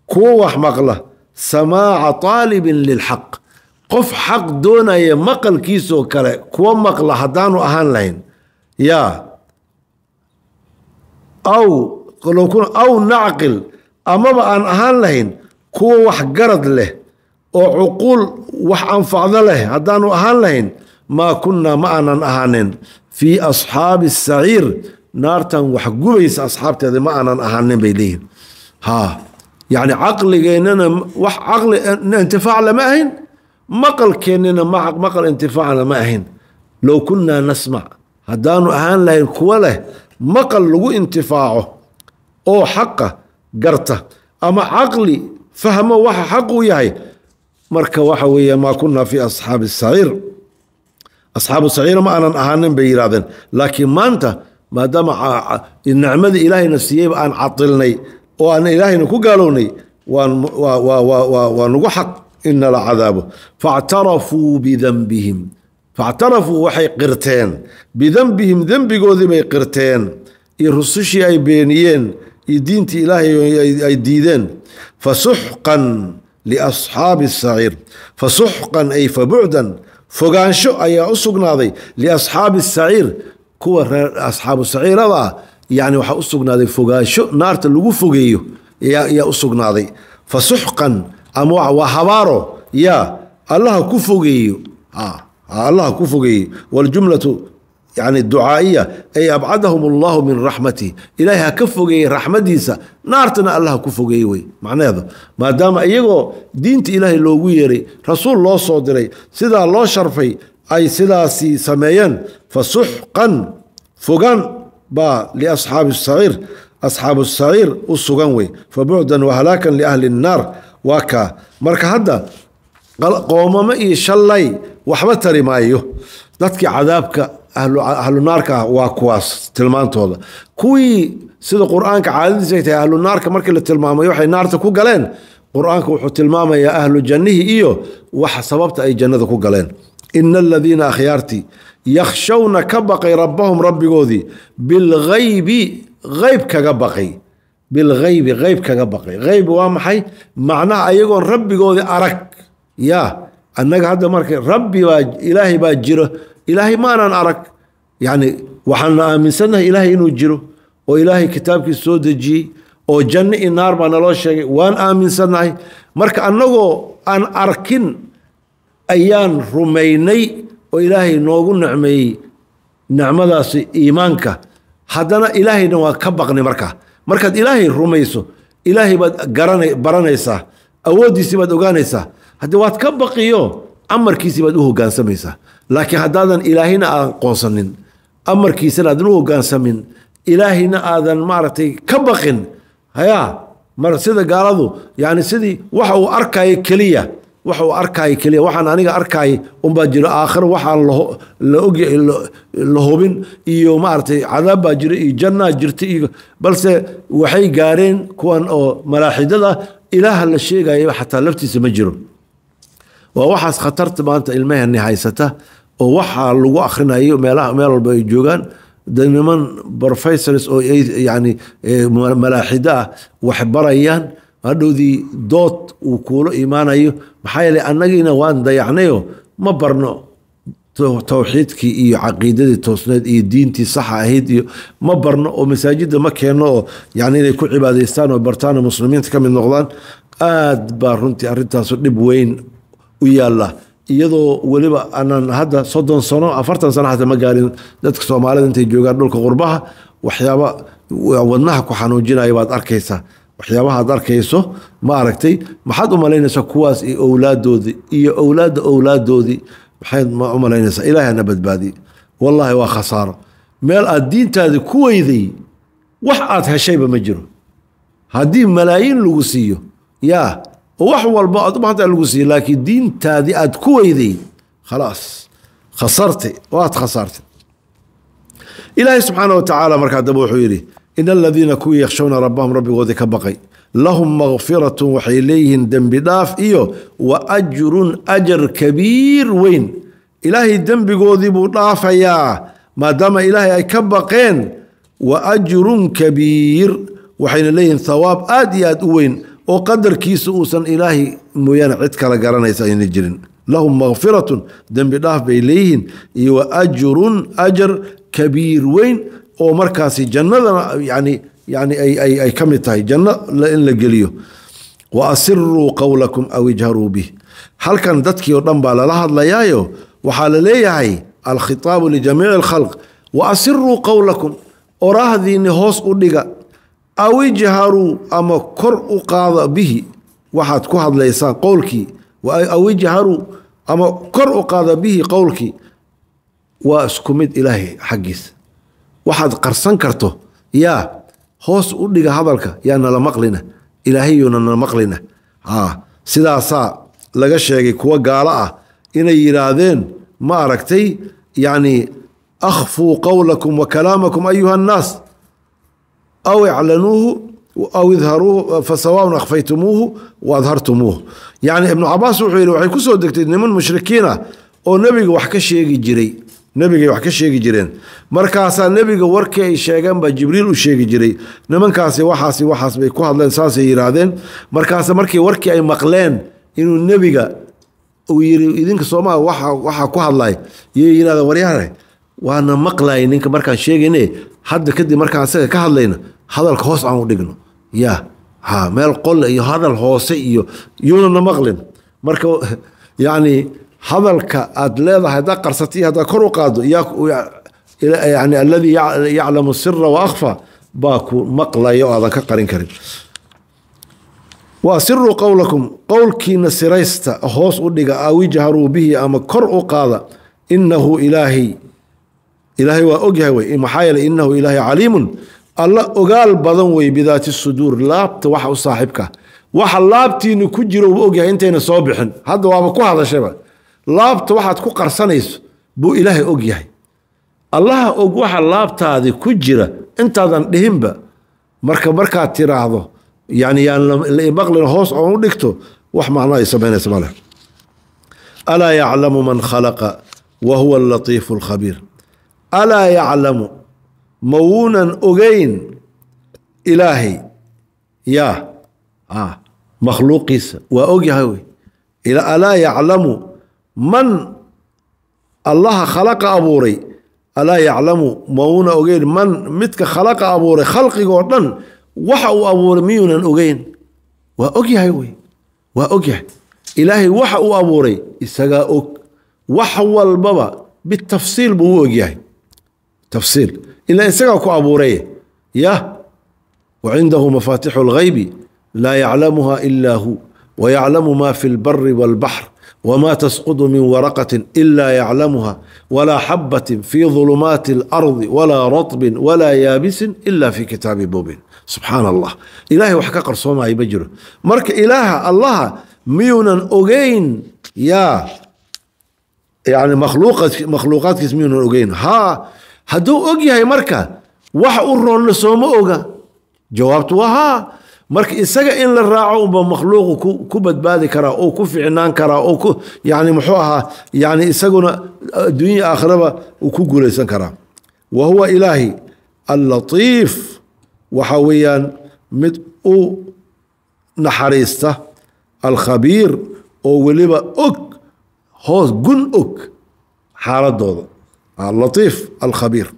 kuwa wax maqla samaaca طaalibin lilxaq qof xaq doonaya maqalkiisoo kale kuwa maqla haddaanu ahaan lahayn yaa aw aw nacqil amaba aan ahaan lahayn kuwa garad leh oo cuquul wax anfacdo leh haddaanu ahaan lahayn maa kunnaa ma aanan ahaanin fii asxaabi saciir naartan wax gubaysa asxaabteeda ma aanan ahaanin bay leeyihin ha yacni caqligeennana wax caqli eh, intifaac lama ahayn maqalkeennina maqal intifaac lama ahayn low kunnaa nasmac haddaanu ahaan lahayn kuwa leh maqal lagu intifaaco oo xaqa garta ama caqli fahmo waxa xaq xaquu yahay marka waxa weeye maa kunaa fii asxaabi saciir asxaabu saciir ma aanan ahaanin bay yidhahdeen laakiin maanta maadaama nicmadii ilaahayna siiyeyba aan catilnay oo aan ilaahayna ku gaalownay waa nugu xaq ina la cadaabo factarafuu bidanbihim factarafuu waxay qirteen bidanbihim dembigoodii bay qirteen iyo rusushii ay beeniyeen diintii ilaahay ay diideen fasuxqan liasxaabi saciir fasuxqan ay fabucdan fogaansho ayaa u sugnaaday liasxaabi saciir kuwa reer asxaabu saciirada ah yani waxaa u sugnaaday fogaansho naarta lagu fogeeyo ayaa u sugnaaday fasuxqan ama waa habaaro yaa allaha ku fogeeyo allaha ku fogeeyo waljumlatu yani ducaaiya ay abcadahum allahu min raxmatihi ilaahay ha ka fogeeyey raxmadiisa naartana allah ku fogeeyey wey macnaheeda maadaama iyagoo diinta ilaahay loogu yeeray rasuul loo soo diray sidaa loo sharfay ay sidaasi sameeyeen fasuxqan fogan baa liasxaabi saciir asxaabu saciir u sugan wey fabucdan wahalaakan liahli nnaar waa kaa marka hadda qoomamo iyo shallay waxba tari maayo dadkii cadaabka ahlunaarka ah waa kuwaas tilmaantooda kuwii sida qur-aanka caadadiisa ay tahay ahlunaarka markii la tilmaamay waxay naarta ku galeen qur-aanka wuxuu tilmaamayaa ahlu jannihi iyo wax sababta ay jannada ku galeen ina aladiina akhyaartii yakshawna ka baqay rabbahum rabbigoodii bilghaybi ayb kaga baqay bilghaybi eyb kaga baqay eyb waa maxay macnaha ayagoon rabbigoodii arag ya annaga hadda marka rabbi baa ilaahay baa jiro ilaahay maanaan arag yacni waxaana aaminsannahay ilaahay inuu jiro oo ilaahay kitaabkii soo dejiyey oo janno iyo naar baa naloo sheegay waan aaminsannahay marka annagoo aan arkin ayaan rumaynay oo ilaahay noogu necmeeyey nicmadaasi iimaanka haddana ilaahayna waa ka baqnay markaa markaad ilaahay rumayso ilaahay baad garana baranaysaa awooddiisii baad ogaanaysaa haddii waad ka baqiyo amarkiisii baad u hoggaansamaysaa laakiin haddaadan ilaahina aqoonsanin amarkiisana aadan u hogaansamin ilaahina aadan maaragtay ka baqin hayaa mar sida gaaladu yani sidii waxa uu arkaayo keliya waxa uu arkaayo keliya waxaan aniga arkaay unbaa jiro aakhiro waxaan la ogyahay la hubin iyo maaragtay cadaab baa jiro iyo jannaa jirta iyo balse waxay gaareen kuwan oo malaaxidada ilaaha la sheegayaba xataa laftiisa ma jiro waa waxaas khatarta maanta ilmaheenni haysata oo waxaa lagu akrinayo meelaha meel walba ay joogaan de niman professors oo yani eh, malaaxido ah wax barayaan hadhowdii dood uu kuulo imaanayo maxaa yeele annagiina waan dayacnayo ma barno towxiidkii iyo caqiidadii toosneed iyo diintii saxa ahayd iyo ma barno oo masaajidda ma keenno oo yani inay ku cibaadaystaan oo bartaan oo muslimiinta ka mid noqdaan aad baa runtii arintaasu dhib weyn u yaala iyadoo weliba aanan hadda soddon sano afartan sano xataa ma gaarin dadka soomaalida intay joogaan dhulka qurbaha waxyaaba wadnaha ku xanuujinaya baad arkaysaa waxyaabaha ad arkayso ma aragtay maxaad u malaynaysaa kuwaas iyo owlaadoodii iyo owlaadda owlaadoodii maxayd ma u malaynaysaa ilaahana badbaadiye wallaahi waa khasaaro meel aad diintaadi ku weyday wax aad heshayba ma jiro haddii malaayiin lagu siiyo yaa wax walba aad u baahanta lagu siiya laakiin diintaadii aad ku weyday khalaas khasartay oo aad khasaartay ilaahay subxaana watacaala markaa dambe wuxuu yidhi in aladiina kuwii yakhshowna rabbahum rabbigoodii ka baqay lahum makfiratun waxay leeyihiin dembi dhaaf iyo wa ajrun ajar kabiir weyn ilaahay dembigoodii buu dhaafayaa maadaama ilaahay ay ka baqeen wa ajrun kabiir waxayna leeyihiin thawaab aad iyo aad u weyn oo qadarkiisa uusan ilaahay mooyaane cid kala garanaysa ayna jirin lahum makfiratun dembi dhaaf bay leeyihiin iyo wa ajrun ajar kabiir weyn oo markaasi jannadana yani yani ay ka mid tahay janno in la geliyo wa asiruu qowlakum aw ijharuu bih halkan dadkii oo dhan baa lala hadlayaayo waxaa la leeyahay alkhitaabu lijamiici alkhalq wa asiruu qowlakum oraahdiini hoos u dhiga aw ijharuu ama kor u qaada bihi waxaad ku hadlaysaan qowlkii aw ijharuu ama kor u qaada bihi qowlkii waa isku mid ilaahay xaggiisa waxaad qarsan karto yaa hoos u dhiga hadalka yaa nala maqlina ilaahayuuna nala maqlina sidaasaa laga sheegay kuwa gaalo ah inay yidhaahdeen ma aragtay yacni akhfuu qowlakum wa kalaamakum ayuha annaas أو اعلنوه أو idharuuhu fasawaun akhfaytumuuhu wa adhartumuuh yacni ibnu cabaas wuxuu yidhi waxay ku soo degtay niman mushrikiina oo nebiga wax ka sheegi jiray nebigay wax ka sheegi jireen markaasaa nebiga warkii ay sheegeen baa jibriil u sheegi jiray nimankaasi waxaasi waxaas bay ku hadleen saasay yidhaahdeen markaase markii warkii ay maqleen inuu nebiga uu yiri idinka soomaa waxa waxaa ku hadlay yay yidhahdeen waryaare waana maqlayay ninka markaan ka hadlayna hadalka hoos aan u dhigno ya ha meel qole iyo hadal hoose iyo yuunana maqlin marka yani hadalka aad leedahay haddaa qarsatiy haddaa kor u qaado yani aladii yaclamu sira wa baa ku maqlaya oo aadan ka qarin karin waa siruu qowlakum qowlkiina siraysta hoos u dhiga aw ijharuu bihi ama kor u qaada inahu ilaahay ilaahay waa ogyahay wey maxaa yeele inahu ilaahay caliimun alla ogaal badan wey bidaati suduur laabta waxa u saaxiibka waxa laabtiinu ku jiro uu ogyahay intayna soo bixin hadda waaba ku hadashaba laabta waxaad ku qarsanayso buu ilaahay og yahay allaha og waxa laabtaadi ku jira intaadan dhihinba marka markaad tiraahdo yani maqlin hoos oonu dhigto wax macno ay samaynaysa male alaa yaclamu man khalaqa wa huwa alatiifu alkhabiir alaa yaclamu ma wuunan ogeyn ilaahay yaa makhluuqiisa waa ogyahay wey alaa yaclamu man allaha khalaqa abuuray alaa yaclamu mauuna ogeyn man midka khalaqa abuuray khalqigoo dhan waxa uu abuuray miyuunan ogeyn waa ogyahay wey waa ogyahay ilaahay waxa uu abuuray isagaa og wax walbaba bitafsiil buu u ogyahay tafsiil ilaa isagaa ku abuuray ya wacindahu mafaatixu اlghaybi laa yaclamuha ila hu wayaclamu ma fi اlbari wاlbaxr wma tsqudu min waraqaةi ila yaclamuha walaa xabati fi ظulumaati اlardi walaa raطbin walaa yaabisin ila fi kitaabi mubin subxaan allah ilahay wax ka qarsoomaya ma jiro marka ilaaha allaha miyuunan ogeyn ya yani makhluuqaadkiis miyuunan ogeyn haa hadduu og yahay marka wax u roonna sooma oga jawaabtu waa haa marka isaga in la raaco unba makhluuqu ku badbaadi karaa oo ku ficnaan karaa oo ku yani muxuu ahaa yani isaguna eh, adduunya aakhiraba uu ku guulaysan karaa wa huwa ilaahi allatiif waxa weeyaan mid u naxariista alkhabiir oo weliba og hoos gun og xaaladooda اللطيف الخبير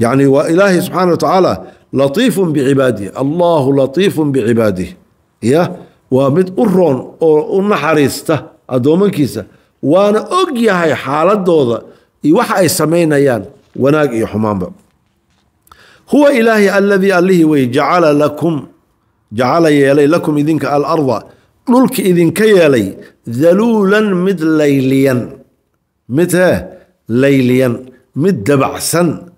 يعني وإلهي سبحانه وتعالى لطيف بعباده الله لطيف بعباده يا ومد أرون ونحريسته أدومن كيسة وانا أجيهاي حالة دوضة يوحى أي سمينا يان وناق يحمام هو إلهي الذي أليه ويجعل لكم جعل يلي لكم إذنك الأرض dhulka idinka yeelay daluulan mid layliyan mid hee layliyan mid dabacsan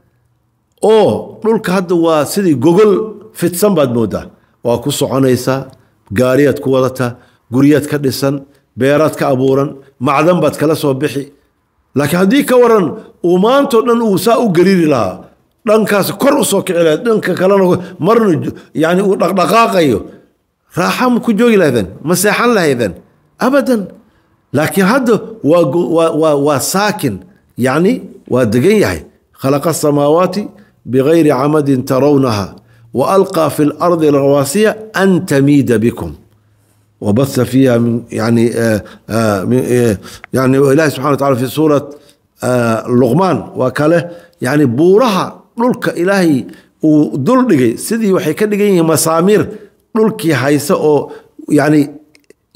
oo dhulka hadda waa sidii gogol fidsan baad moodaa waa ku soconaysaa gaariyaad ku wadataa guryaad ka dhisan beeraad ka abuuran macdan baad kala soo bixi laakiin haddii ka waran uu maantoo dhan uu saa u gariiri lahaa dhankaas kor usoo kici laha dhanka kalena marna yani uu dhaqdhaqaaqayo raaxa ma ku joogi lahaydeen ma seexan lahaydeen abadan laakiin hadda waa waa waa saakin yacni waa degan yahay khalaqa asamaawaati bigayri camadin tarawnaha wa alqaa fi lardi rawaasiya an tamiida bikum وبث فيها من يعني آآ آآ يعني إله سبحانه وتعالى في سورة لقمان وكاله يعني بورها دولك إلهي ودول دقي سيدي وحي كدقي مسامير دولك هايسة أو يعني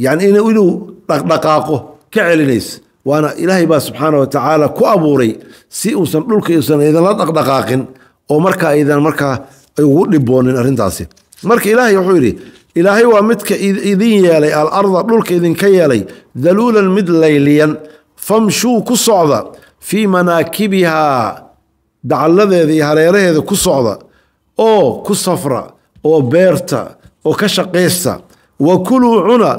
يعني إنه إلو دقاقه كعلنيس waana ilaahay baa subxaana watacaala ku abuuray si uusan dhulka usan idinla dhaqdhaqaaqin oo markaa idan markaa ugu dhiboonin arintaasi marka ilaahay wuxuu yidhi ilaahay waa midka idin yeelay alarda dhulka idinka yeelay daluulan mid layliyan famshuu ku socda fii manaakibihaa dacaladeeda iyo hareeraheeda ku socda oo ku safra oo beerta oo ka shaqaysta wa kuluu cuna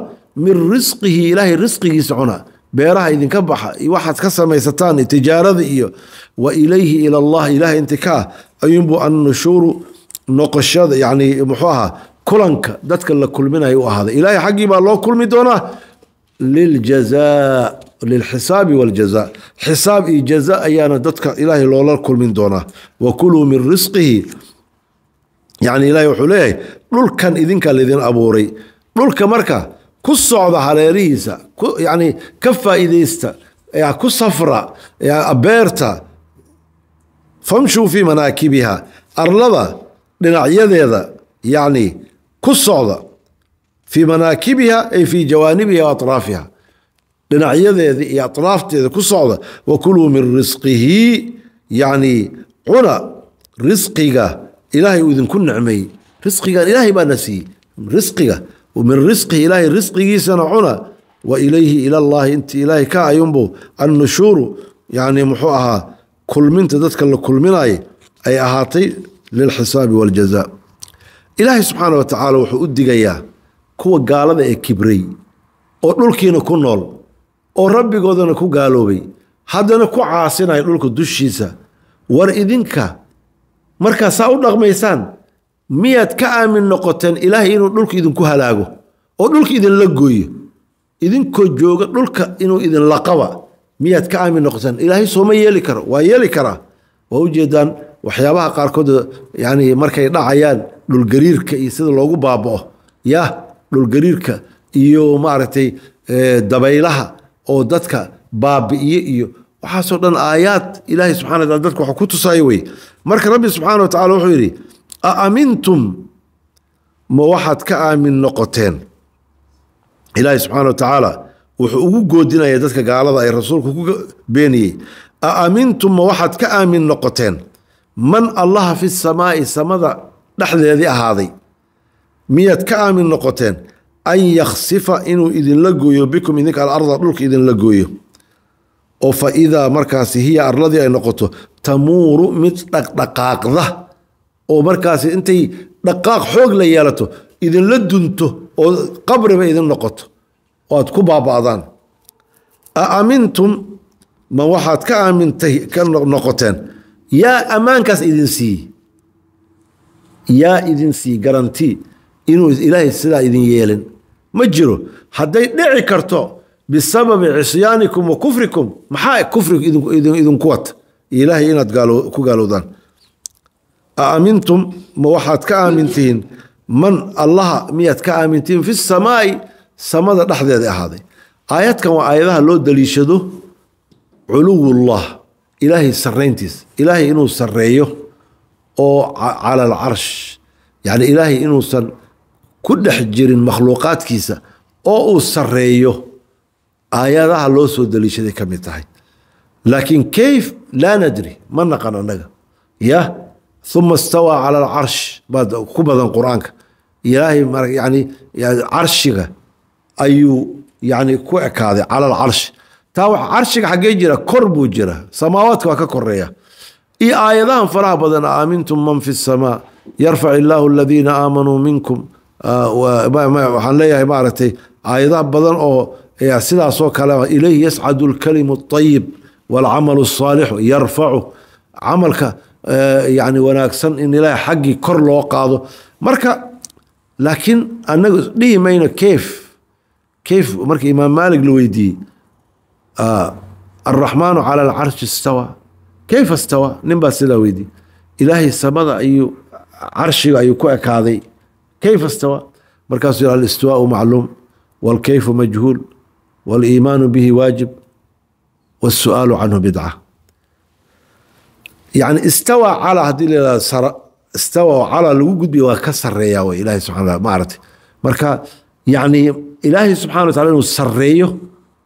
min risqihi ilaahay risqigiisa cuna beeraha idinka baxa iyo waxaad ka samaysataan iyo tijaarada iyo wa ilayhi ila ilaah intikaa ah, ayuunbuu annushuuru noqoshada yacni muxuu ahaa kulanka dadka la kulminayo u ahaaday ilaahay xaggii baa loo kulmi doonaa liljaza lilxisaabi waljaza xisaab iyo jaza ayaana dadka ilaahay loola kulmin doonaa wa kuluu min risqihi yacni ilaahay wuxuu leeyahay dhulkan idinka laydin abuuray dhulka marka ku socda hareerihiisa yani ka faa'iidaysta ku safra beerta famshuu fii manaakibiha arlada dhinacyadeeda yani ku socda fii manaakibiha ay fii jawaanibiha wa atraafiha dhinacyadeeda iyo atraafteeda ku socda wa kuluu min risqihi yani cuna risqiga ilaahay uu idinku nicmay risqigan ilaahay baana siiyey risqiga min risqihi ilaahay risqigiisana cuna wa ilayhi ilallaahi inta ilaahay ka ayunbu annushuuru yacni muxuu ahaa kulminta dadka la kulminaye ay ahaatay lilxisaabi waljazaa ilaahay subxaana wa tacaala wuxuu u digayaa kuwa gaalada ee kibray oo dhulkiina ku nool oo rabbigoodana ku gaaloobay haddana ku caasinaya dhulka dushiisa war idinka markaa saa u dhaqmaysaan miyaad ka aamin noqoteen ilaahay inuu dhulka idinku halaago oo dhulka idinla gooyo idinkoo jooga dhulka inuu idinla qaba miyaad ka aamin noqoteen ilaahay sooma yeeli karo waa yeeli karaa waa ujeedaan waxyaabaha qaarkood yani markay dhacayaan dhulgariirka iyo sida loogu baabao ya dhulgariirka iyo maaragtay eh, dabaylaha oo dadka baabi'iye iyo waxaasoo dhan aayaad ilaahay subxana wa taala dadka wax ku tusaayo wey marka rabbi subxaana wa tacala wuxuu yidhi a amintum ma waxaad ka aamin noqoteen ilaahi subxaana wa tacaala wuxuu ugu goodinaya dadka gaalada ay rasuulku ku beeniyey a amintum ma waxaad ka aamin noqoteen man allaha fi samaa'i samada dhexdeedii ahaaday miyaad ka aamin noqoteen an yaksifa inuu idinla gooyo bikum idinka alarda dhulka idinla gooyo oo fa idaa markaasi hiya arladii ay noqoto tamuuru mid dhaqdhaqaaqda oo markaas intay dhaqaaq xoog la yeelato idinla dunto oo qabriba idin noqoto oo aad ku baaba'daan a amintum ma waxaad ka aamintay ka noqoteen yaa ammaankaas idin siiye yaa idin sii garanti inuu ilaahay sidaa idin yeelin ma jiro hadday dhici karto bisababi cisyaanikum wa kufrikum maxaa kufrigu idinku wata ilaahay inaad ku gaalowdaan aamintum ma waxaad ka aamintihiin man allaha miyaad ka aamintihiin fi samaa'i samada dhexdeeda ahaaday aayadkan waa aayadaha loo daliishado culuwullah ilaahay sarrayntiisa ilaahay inuu sarreeyo oo cala alcarsh yacni ilaahay inuusan ku dhex jirin makhluuqaadkiisa oo uu sarreeyo aayadaha loo soo daliishaday ka mid tahay laakiin kayf laa nadri ma naqan annaga yah uma istawaa cala alcarsh baad ku badan qur-aanka ilaahay yani carshiga ayuu yani ku ekaaday cala alcarsh taa wax carshiga xaggee jira kor buu jira samaawaadka waa ka koreeya iyo aayadahan faraha badan aamintum man fi samaa yarfac illaahu aladiina aamanuu minkum waxaan leeyahay maaragtay aayadaha badan oo sidaasoo kale ilayhi yascadu alkalimu اطayib waalcamalu الsaalixu yarfacu camalka Eh, yani wanaagsan in ilaahay xaggii kor loo qaado marka laakiin anaga dhihi mayno kayf kayf marka imaam maalik la weydiiyey alraxmaanu ah, cala alcarshi istawa kayfa istawa nin baa sidaa weydiiyey ilaahay samada ayuu carshiga ayuu ku ekaaday kayfa istawa markaasuu yidhi alistiwaau macluum waalkayfu majhuul waaliimaanu bihi waajib waasu'aalu canhu bidca yani istawa calaa haddii layihaha istawa calaa lagu gudbiya waa ka sareeyaa way ilaahay subxana wataala maaragtay marka yani ilaahay subxana wa tacala inuu sareeyo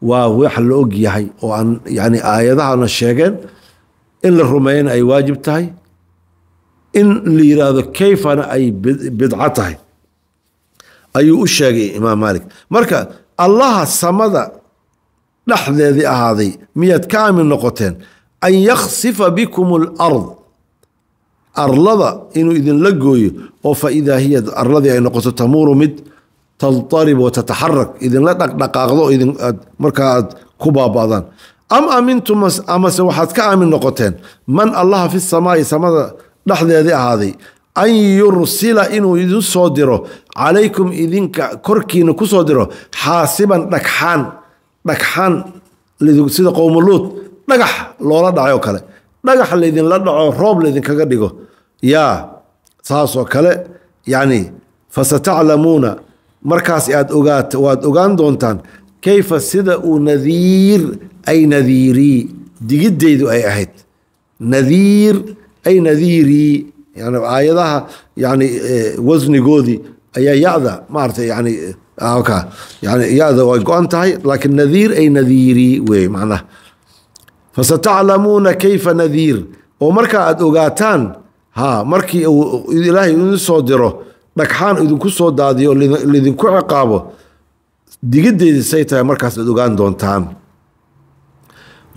waa wax la og yahay oo aan yani aayadahana sheegeen in la rumeeyana ay waajib tahay in la yidhaahdo kayfana ay bidco tahay ayuu u sheegay imaam malik marka allaha samada dhexdeedii ahaaday miyaad ka aamin noqoteen an yaksifa bikum alard arlada inuu idinla gooyo oo faidaa hiya arladii ay noqoto tamuuru mid talarib wa idinla dhaqdhaqaaqdo markaa aad ku baaba'daan am amintum amase waxaad ka aamin noqoteen man allaha fi samaai samada dhexdeedii ahaaday an yursila inuu idin soo diro calaykum idinka korkiina ku soo diro xaasiban dhagxaan dhagxaan sida qowmuluud dhagax loola dhacay oo kale dhagax laydinla dhaco roob laydinkaga dhigo yaa saasoo kale yacni fasataclamuuna markaas aad ogaata waad ogaan doontaan kayfa sida uu nadiir ay nadiirii digideydu ay ahayd nadiir ay nadiirii yani aayadaha yani eh, wasnigoodii ayaa yada maarata yani eh, ah, yani yada way go-an tahay laakiin nadiir ay nadiiri wey macnaha fasataclamuuna kayfa nadiir oo markaa aad ogaataan haa markii uu ilaahay idin soo diro dhagxaan idinku soo daadiyo lidinku ciqaabo digideedi say tahay markaas aad ogaan doontaan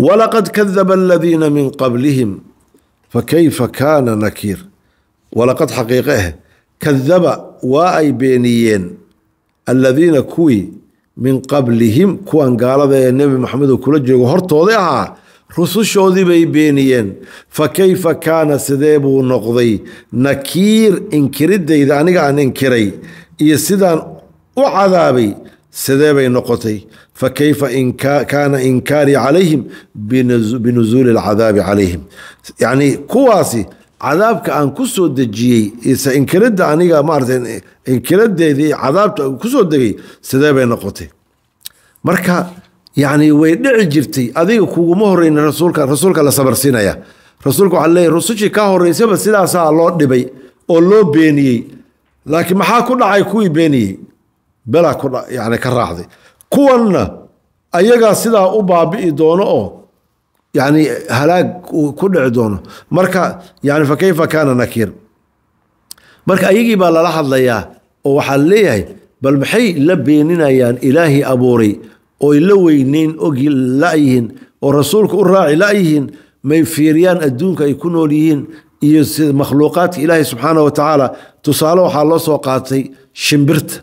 walaqad kadaba aladiina min qablihim fakayfa kaana nakiir walaqad xaqiiqe ah eh, kadaba waa ay beeniyeen aladiina kuwii min qablihim kuwan gaalada ee nebi maxamed kula joogo hortooda ahaa rusushoodii bay beeniyeen fa kayfa kaana sidee buu noqday nakiir inkiridayda aniga aan inkiray iyo sidaan u cadaabay sidee bay noqotay fa kayfa kaana inkaarii calayhim binusuuli alcadaabi calayhim yacnii kuwaasi cadaabka aan ku soo dejiyey ise inkiradda aniga maarata inkiraddeedii cadaabta soo degay sidee bay noqotay marka yani way dhici jirtay adiga kuguma horeyna rasuulka rasuulka la sabarsiinaya rasuulka waxaa leeyahy rusushii ka horeysaba sidaasaa loo dhibay oo loo beeniyey laakiin maxaa ku dhacay kuwii beeniyey belaa kuyani ka raacday kuwanna ayagaa sidaa u baabi'i doono oo yani halaag ku dhici doono marka yani fa kayfa kaana nakiir marka ayagii baa lala hadlayaa oo waxaa leeyahay bal maxay la beeninayaan ilaahii abuuray ooy la weyneyn ogi layihiin oo rasuulka u raaci layihiin may fiiriyaan adduunka ay ku nool yihiin iyo makhluuqaadka ilaahay subxaana wa tacaala tusaale waxaa loo soo qaatay shimbirta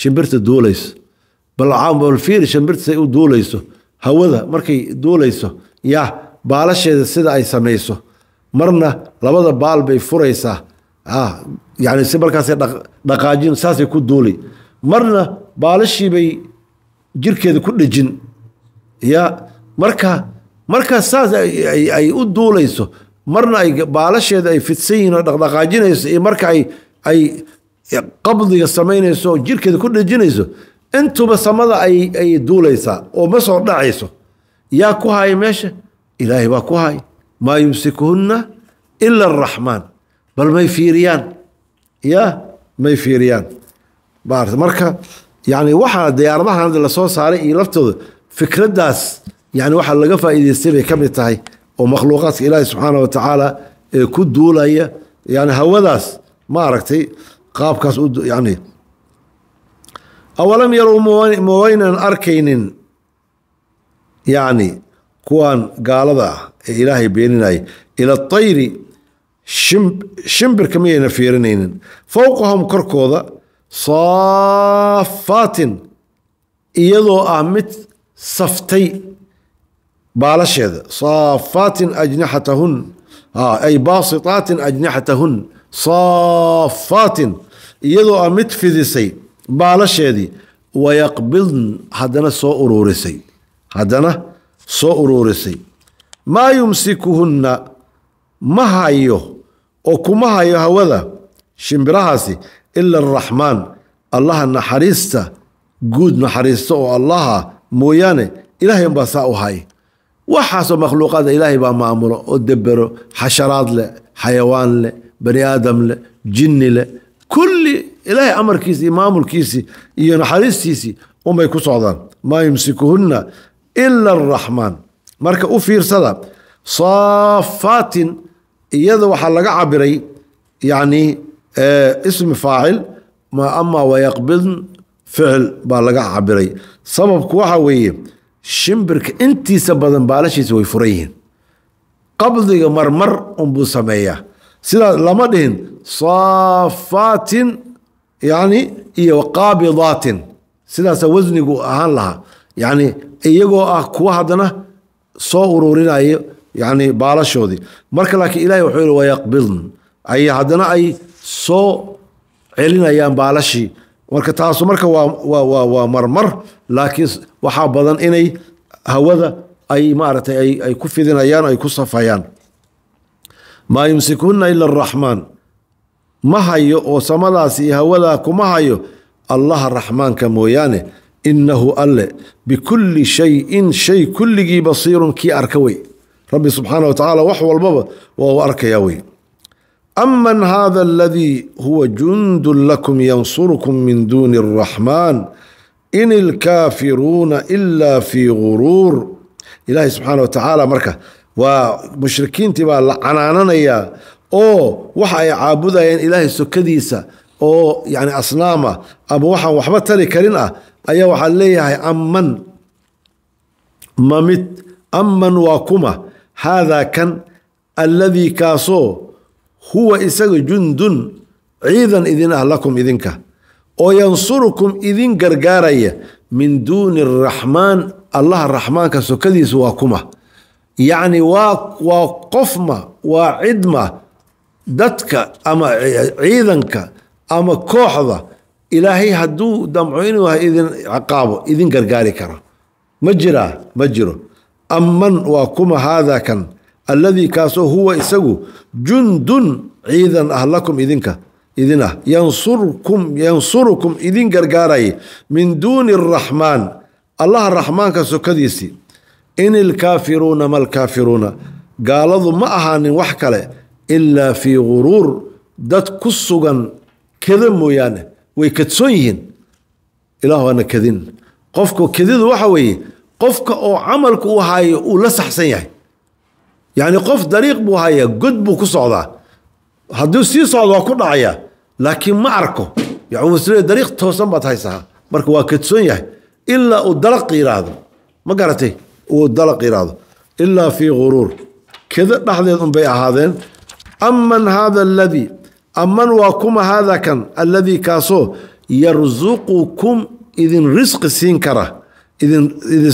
shimbirta duulaysa balfiir shimbirta u duulayso hawada markay duulayso ya baalasheeda sida ay samayso marna labada baal bay furaysaa ah, yani si markaas dhaqaajin saasay ku duulay marna baalashiibay jirkeeda ku dhejin ya marka marka saas ay u duulayso marna ay baalasheeda ay fidsan yihin oo dhaqdhaqaajinayso iyo marka ay ay qabdiga samaynayso oo jirkeeda ku dhejinayso intuba samada ay ay duulaysaa oo ma soo dhacayso yaa ku haaya meesha ilaahay baa ku haaya maa yumsikuhunna ila araxmaan bal may fiiriyaan ya may fiiriyaan marka yani waxaa diyaaradahan hadda lasoo saaray iyo laftooda fikraddaas yani waxaa laga faa'iidaystay bay ka mid tahay oo makhluuqaadka ilaahi subxaana wa tacaala ee ku duulaya yani hawadaas ma aragtay qaabkaas yani awalam yarow mawaynan arkaynin yani kuwaan gaalada ah ee ilaahay beeninaya ila tayri shimbirka miyayna fiirinaynin fowqahum korkooda saafaatin iyadoo ah mid saftay baalasheeda saafaatin ajnaxatahun ay baasitaatin ajnixatahun saafaatin iyadoo ah mid fidisay baalasheedii wayaqbidn haddana soo uruurisay haddana soo uruurisay maa yumsikuhunna ma hayo oo kuma hayo hawada shimbirahaasi ila araxmaan allaha naxariista guud naxariista oo allaha mooyaane ilaahay unbaa saa u hay waxaasoo makhluuqaada ilaahay baa maamulo oo debero xasharaad leh xayawaan leh bani aadam leh jinni leh kulli ilaahay amarkiisi iyo maamulkiisi iyo naxariistiisi unbay ku socdaan maa yumsikuhunna ila araxmaan marka u fiirsada saafaatin iyada waxaa laga cabiray yacnii ismi faacil ma ama wayaqbidn ficil baa laga cabiray sababku waxa weeye shimbirka intiisa badan baalashiisa way furan yihiin qabdiga marmar unbuu sameeyaa sidaas lama dhihin saafaatin yani iyo qaabidaatin sidaasa wasnigu ahaan lahaa yani iyagoo ah kuwa haddana soo ururinayo yani baalashoodii marka laakiin ilahi wuxuu yihi wayaqbidn ay ay soo celinayaan baalashii marka taasu marka waa marmar laakiin waxaa badan inay hawada ay maaragtay ay ku fidinayaan ay ku safayaan maa yumsikuhunna ila araxmaan ma hayo oo samadaasi iyo hawadaa kuma hayo allaha raxmaanka mooyaane inahu alle bikulli shayin shay kulligii basiirun kii arka wey rabbi subxaana wa tacaala wax walbaba waa u arkayaa wey aman hada aladii huwa jundun lakum yansurkum min duuni الraxmaan in ilkaafiruuna ila fii guruur ilaahay subxaana wa tacaala marka waa mushrikiintii baa la canaananayaa oo waxa ay caabudayeen ilaahay sokadiisa oo yani asnaama ama waxaan waxba tari karin ah ayaa waxaad leeyahay aman mamid aman waa kuma haadaa kan aladii kaasoo huwa isaga jundun ciidan idin ah lakum idinka oo yansurukum idin gargaaraya min duuni araxmaan allaha raxmaanka sokadiisa waa kuma yacni waa qofma waa cidma dadka ama ciidanka ama kooxda ilaahay hadduu damco inuu idin ciqaabo idin gargaari karo ma jiraa ma jiro aman waa kuma haada kan alladii kaasoo huwa isagu jundun ciidan ah lakum idinka idin ah yansurkum yansurukum idin gargaaraya min duuni araxmaan allaha raxmaanka sokadiisii in ilkaafiruuna ma malkaafiruuna gaaladu ma ahaanin wax kale ilaa fii guruur dad ku sugan kada mooyaane way kadsoon yihiin ilah waana kadin qofka kadidu waxa weeye qofka oo camalku u haayo uu la saxsan yahay yacni qof dariiq buu hayaa god buu ku socdaa hadduu sii socdo waa ku dhacaya laakiin ma arko yacumuslid dariiq toosan baad haysaha marka waa kadsoon yahay ilaa uu dalaq yiraahdo ma garatay uu dalaq yidhaahdo ilaa fii guruur keda dhexdeed unbay ahaadeen aman haada aladii aman waa kuma haada kan alladii kaasoo yarsuqukum idin risqi siin kara idin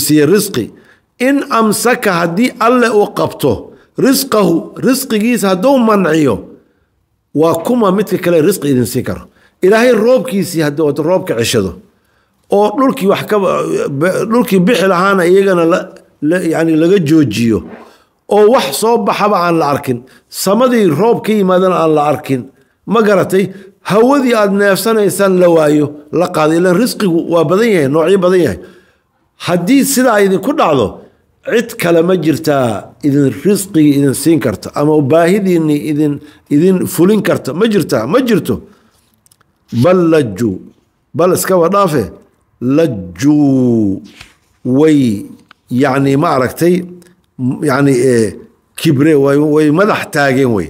siiya risqi in amsaka haddii alle uu qabto risqahu risqigiisa hadduu manciyo waa kuma midka kale risqi idinsii karo ilaahay roobkiisii haddii wada roobka ceshado oo dhulkii wax ka dhulkii bixi lahaana iyagana yani laga joojiyo oo wax soo baxaba aan la arkin samadii roob ka yimaadana aan la arkin ma garatay hawadii aad neefsanaysaan la waayo la qaado ilan risqigu waa badan yahay noocyo badan yahay haddii sidaa idinku dhacdo cid kale ma jirtaa idin risqigii idin siin karta ama baahidiinni idin idin fulin karta ma jirtaa ma jirto bal lajuu bal iskaba dhaafe lajuu way yacni ma aragtay yacni e, kibre way madax taageen wey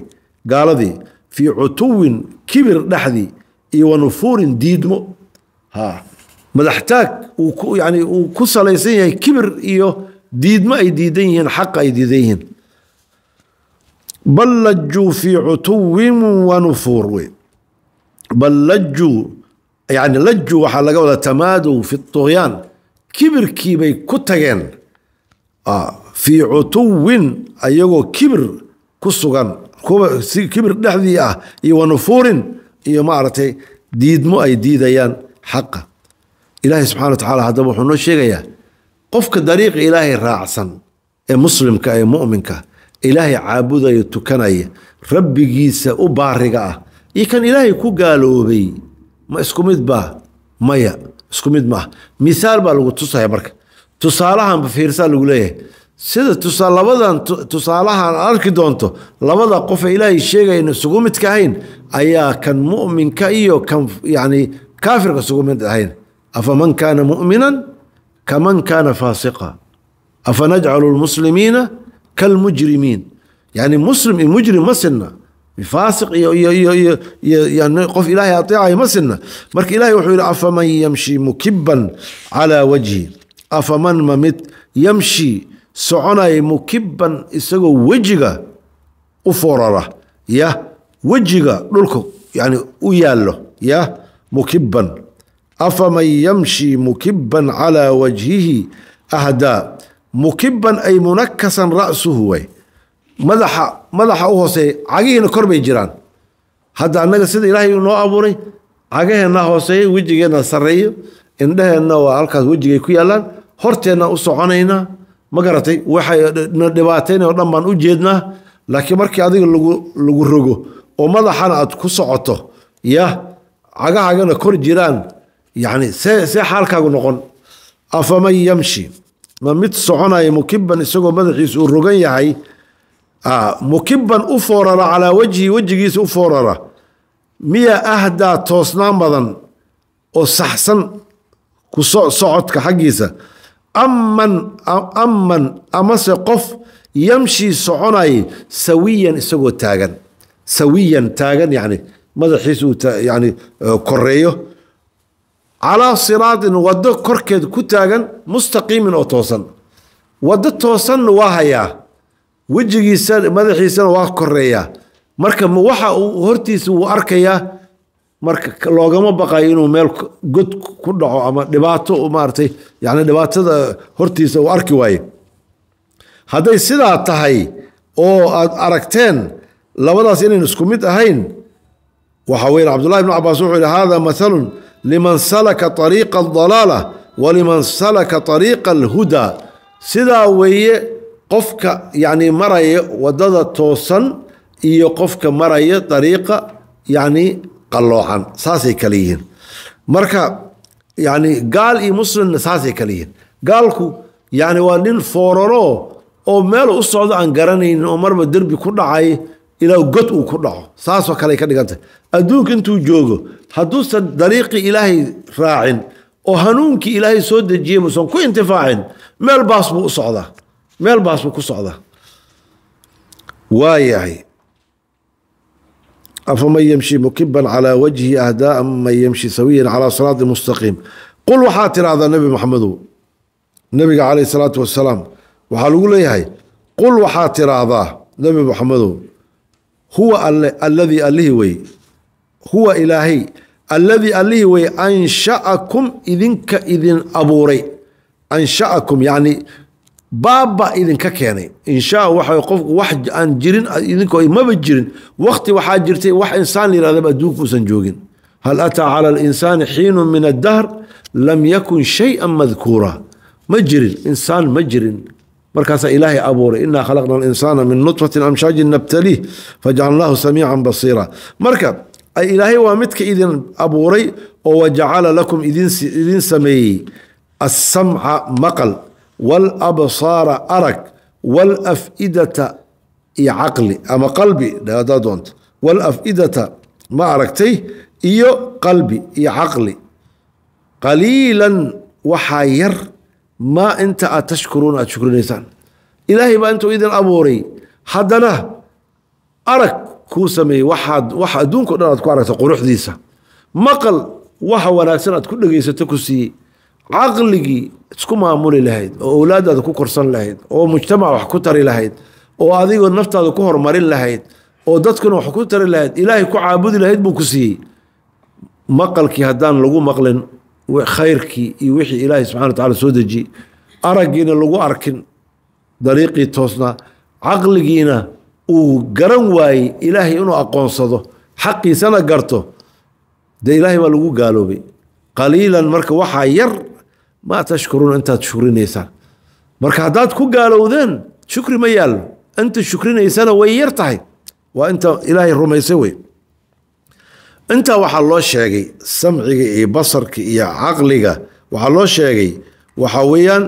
gaaladii fii cutuwin kibir dhexdii iyo wa diidmo ha madaxtaag uu yani uu ku salaysan yahay kibir iyo diidma ay diidan yihiin xaqa ay diidan yihiin bal lajuu fii cutuwin wa nufuur bal lajuu yani lajuu waxaa laga wadaa tamaadow fi طugyaan kibirkii bay ku tageen ah, fii cutuwin ayagoo kibir ku sugan kibir dhexdii ah iyo wa iyo maaragtay diidmo ay diidayaan xaqa ilaahay subxana wa tacala haddaba wuxuu noo sheegayaa qofka dariiqa ilaahay raacsan ee muslimka ee mu'minka ilaahay caabudaya tukanaya rabbigiisa u baariga ah iyo kan ilaahay ku gaaloobay ma isku mid baa maya isku mid maaha misaal baa lagu tusaya marka tusaalahanba fiirsaa lagu leeyahay sida tusaa labadan tusaalahan arki doonto labada qof ee ilaahay sheegaya isugu midka ahayn ayaa kan mu'minka iyo kan yacni kaafirka isugu mid ahayn afaman kaana mu'minan كمن كان فاسقا أفنجعل المسلمين كالمجرمين يعني مسلم المجرم ما سنه فasiq iyo iyo iyo iyo iyo qof ilaahay ateecayo ma sinna marka ilaahay wuxuu yidhi afaman yamshi mukiban calaa wajhi afaman ma mid yamshi soconaya mukiban isagoo wejiga u forara ya wejiga dhulka yani u yaallo ya mukiban afaman yamshi mukiban calaa wajhihi ahdaa mukiban ay munakasan ra'suhu way madaxa madaxa u hooseeya cagihiina kor bay jiraan hadda annaga sida ilaahay noo abuuray cagaheenna hooseeya wejigeenna sarreeyo indheheenna waa halkaas wejigay ku yaallaan horteenna u soconaynaa ma garatay waxay na dhibaatayna oo dhan baan u jeednaa laakiin markii adiga lagu lagu rogo oo madaxana aad ku socoto ya cagahagana kor jiraan yani see see xaalkaagu noqon afaman yamshi ma mid soconaya mukiban isagoo madaxiisa uu rogan yahay mukiban u foorara calaa wajhi wejigiisa u foorara miya ahdaa toosnaan badan oo saxsan ku socodka xaggiisa aman amman amase qof yamshi soconay sawiyan isagoo taagan sawiyan taagan yani madaxiis uu yani eh, koreeyo calaa siraatin waddo korkeed ku taagan mustaqiimin oo toosan waddo toosanna waa hayaa wejigiisa madaxiisana waa koreeyaa marka waxa uu hortiisa wuu arkayaa marka loogama baqayo inuu meel god ku dhaco ama dhibaato maaratay yacni dhibaatada hortiisa uu arki waaye hadday sidaa tahay oo aad aragteen labadaas inayn isku mid ahayn waxa weye cabdullahi ibnu cabaas wuxuu yihi hada mathalun liman salaka ariiqa aldalaala waliman salaka ariiqa alhuda sidaa weeye qofka yacni maraya waddada toosan iyo qofka maraya dariiqa yacni qalloocan saasay kale yihiin marka yacni gaal iyo muslimna saasay kale yihiin gaalku yacni waa nin fooraroo oo meel u socdo aan garanaynin oo marba derbi ku dhacay ilaa god uu ku dhaco saasoo kale ka dhiganta adduunka intuu joogo hadduusan dariiqii ilaahay raacin oo hanuunkii ilaahay soo dejiyey musan ku intifaacin meel baas buu u socdaa meel baas buu ku socdaa waayahay afaman yamshi mukiban calaa wajhi ahdaa man yamshi sawiyan calaa siraati mustaqiim qul waxaa tidhaahdaa nebi maxamedow nebiga calayh salaatu wasalaam waxaa lagu leeyahay qul waxaa tidhaahdaa nebi maxamedow huwa alle alladii allihii wey huwa ilaahay alladii allihii wey anshaakum idinka idin abuuray anshaakum yacni baaba idinka keenay inshaa waxa qofku wax aan jirin idinkoo maba jirin wakti waxaa jirtay wax insaan yirahdaba adduunka uusan joogin hal ataa cala alinsaani xiinu min addahr lam yakun shay-an madkuura ma jirin insaan ma jirin markaasaa ilaahay abuuray inaa khalaqna alinsaana min nutfatin amshaajin nabtaliih fajcalnaahu samiican basiira marka ilaahay waa midka idin abuuray oo wajacala lakum idin sameeyey asamca maqal walabsaara arag walafidata iyo caqli ama qalbi hadaa doonto walafidata ma aragtay iyo qalbi iyo caqli qaliilan waxaa yar maa inta aad tashkuruuna aad shukrinaysaan ilaahay baa intuu idin abuuray haddana arag kuu sameeyey waxaad waxa adduunka o dhan aad ku aragta quruxdiisa maqal waxa wanaagsan aad ku dhegaysato ku siiyey caqligii isku maamuli lahayd oo owlaadaada ku korsan lahayd oo mujtamac wax ku tari lahayd oo adigoo naftaada ku hormarin lahayd oo dadkuna wax ku tari lahayd ilaahay ku caabudi lahayd buu ku siiyey maqalkii haddaan lagu maqlin khayrkii iyo wixii ilaahay subxana wa tacala soo dejiyey araggiina lagu arkin dariiqii toosnaa caqligiina uu garan waayey ilaahay inuu aqoonsado xaqiisana garto dee ilaahay baa lagu gaaloobay qaliilan marka waxaa yar maa tashkuruuna intaad shukrinaysaan marka haddaad ku gaalowdeen shukri ma yaallo inta shukrinaysana way yar tahay waa inta ilaahay rumaysay wey intaa waxaa loo sheegay samciga iyo basarka iyo caqliga waxaa loo sheegay waxaa weeyaan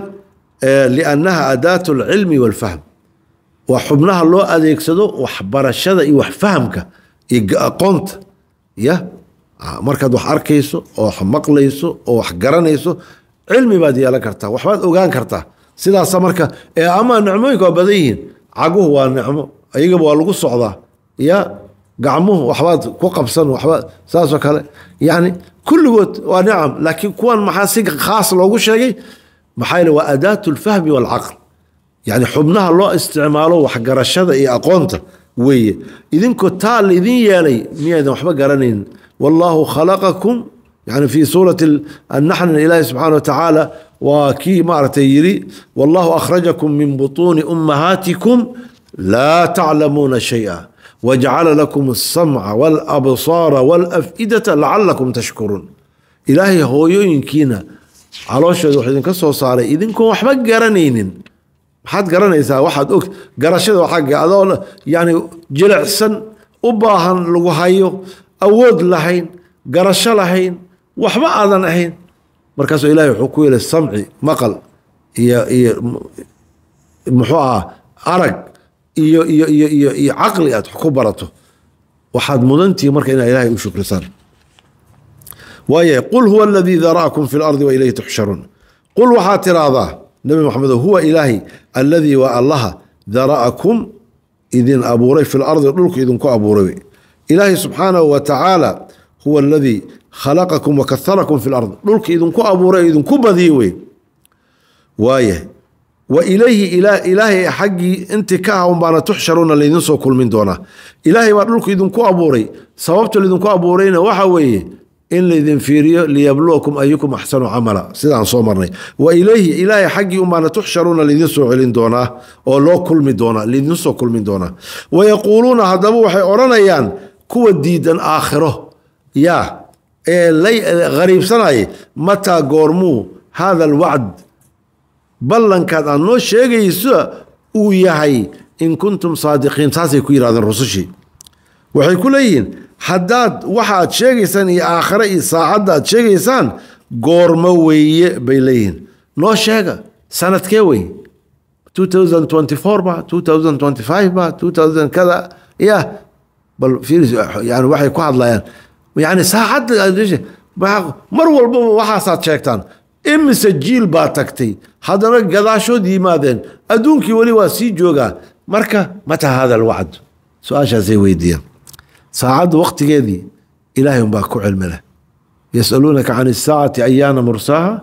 liannaha adaatu alcilmi walfahm waa xubnaha loo adeegsado waxbarashada iyo waxfahamka iyo aqoonta ya ah, markaad wax arkayso oo wax maqlayso oo wax garanayso cilmi baad yeelan kartaa waxbaad ogaan kartaa sidaasa marka ee amaa nicmooyinka waa badan yihiin caguhu waa nicmo iyagaba waa lagu socdaa ya gacmuhu waxbaad ku qabsan waba saasoo kale yani kulligood waa nicam laakiin kuwan maxaa si khaas loogu sheegay maxaa waa adaat lfahmi walcaql yani xubnaha loo isticmaalo waxgarashada iyo aqoonta weeye idinkoo taa laidin yeelay miyaydan waxba garanaynin wallaahu khalaqakum yani fii suurati annaxn ilaahi subxaana watacaala waa kii maaragtay yiri wallaahu akhrajakum min butuuni ummahaatikum laa taclamuuna shaya wajacala lakum asamca walabsaara walafidata lacalakum tashkuruun ilaahay hooyooyinkiina caloosheeda wuxuu idinka soo saaray idinkoon waxba garanaynin maxaad garanaysaa waxaad og garashada xagga adoo yani jilicsan u baahan lagu hayo awood lahayn garasho lahayn waxba aadan ahayn markaasuu ilahay wuxuu ku yeelay samci maqal iyo iyo muxuu ahaa arag iyo iyo iyo iyo iyo caqli aad ku barato waxaad mudantihi marka inaa ilaahay u shukrisaan waaya qul huwa aladii dara'akum fi lardi wa ilayhi tuxsharuun qul waxaad tiraahdaa nabi maxamedo huwa ilaahay alladii waa allaha dara'akum idin abuuray fi lardi dhulku idinku abuuray ilaahay subxaanahu wa tacaala huwa aladii khalaqakum wa kaharakum fi lard dhulka idinku abuuray idinku badiyey wey waaya wailayhi ilaahay xaggii intii ka ahaun baana tuxsharuuna laydinsoo kulmin doonaa ilaahay baa dhulku idinku abuuray sababta laydinku abuurayna waxa weeye in laydin fiiriyo liyabluwakum ayukum axsanu camala sidaan soo marnay wailayhi ilaahay xaggii unbaana tuxsharuuna laydinsoo celin doonaa oo loo kulmi doonaa laydinsoo kulmin doonaa wayaquuluuna haddaba waxay odhanayaan kuwa diidan aakhiro yaa ee la hariibsanaya mataa goormuu haada alwacd ballankaad aad noo sheegayso uu yahay in kuntum saadiqiin saasay ku yidhahdeen rusushii waxay ku leeyihiin haddaad waxaad sheegaysaan iyo aakhare iyo saacadda aad sheegaysaan goormo weeye bay leeyihiin noo sheega sanadkee wey ba ba kada ya bal yani waxay ku hadlayaan yani saacadda mar walbaba waxaasaad sheegtaan imise jiil baa tagtay haddana gadaashood yimaadeen adduunkii weli waa sii joogaa marka mataa hada alwacd su-aashaasay weydiiyaan saacadda wakhtigeedii ilaahay umbaa ku cilmileh yasaluunaka can isaacati ayaana mursaaha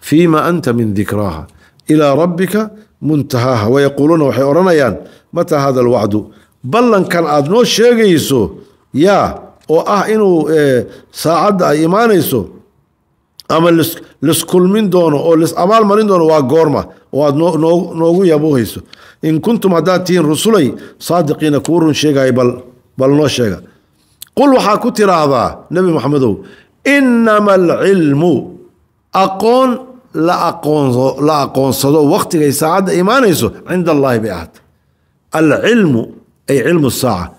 fiima anta min dikraaha ilaa rabbika muntahaaha wayaquuluuna waxay odhanayaan mataa hada alwacdu ballankan aad noo sheegayso yaa oo ah inuu saacadda ay imaanayso ama liskulmin doono oo lis abaalmarin doono waa goorma oo aad noogu yaaboohayso in kuntum haddaad tihiin rusulay saadiqiina kuu run sheegaya bal noo sheega qul waxaa ku tiraahdaa nebi maxamedow inama alcilmu aqoon la aqoonsado wakhtigay saacadda imaanayso cinda allaahi bay ahaata alcilmu ay cilmu saaca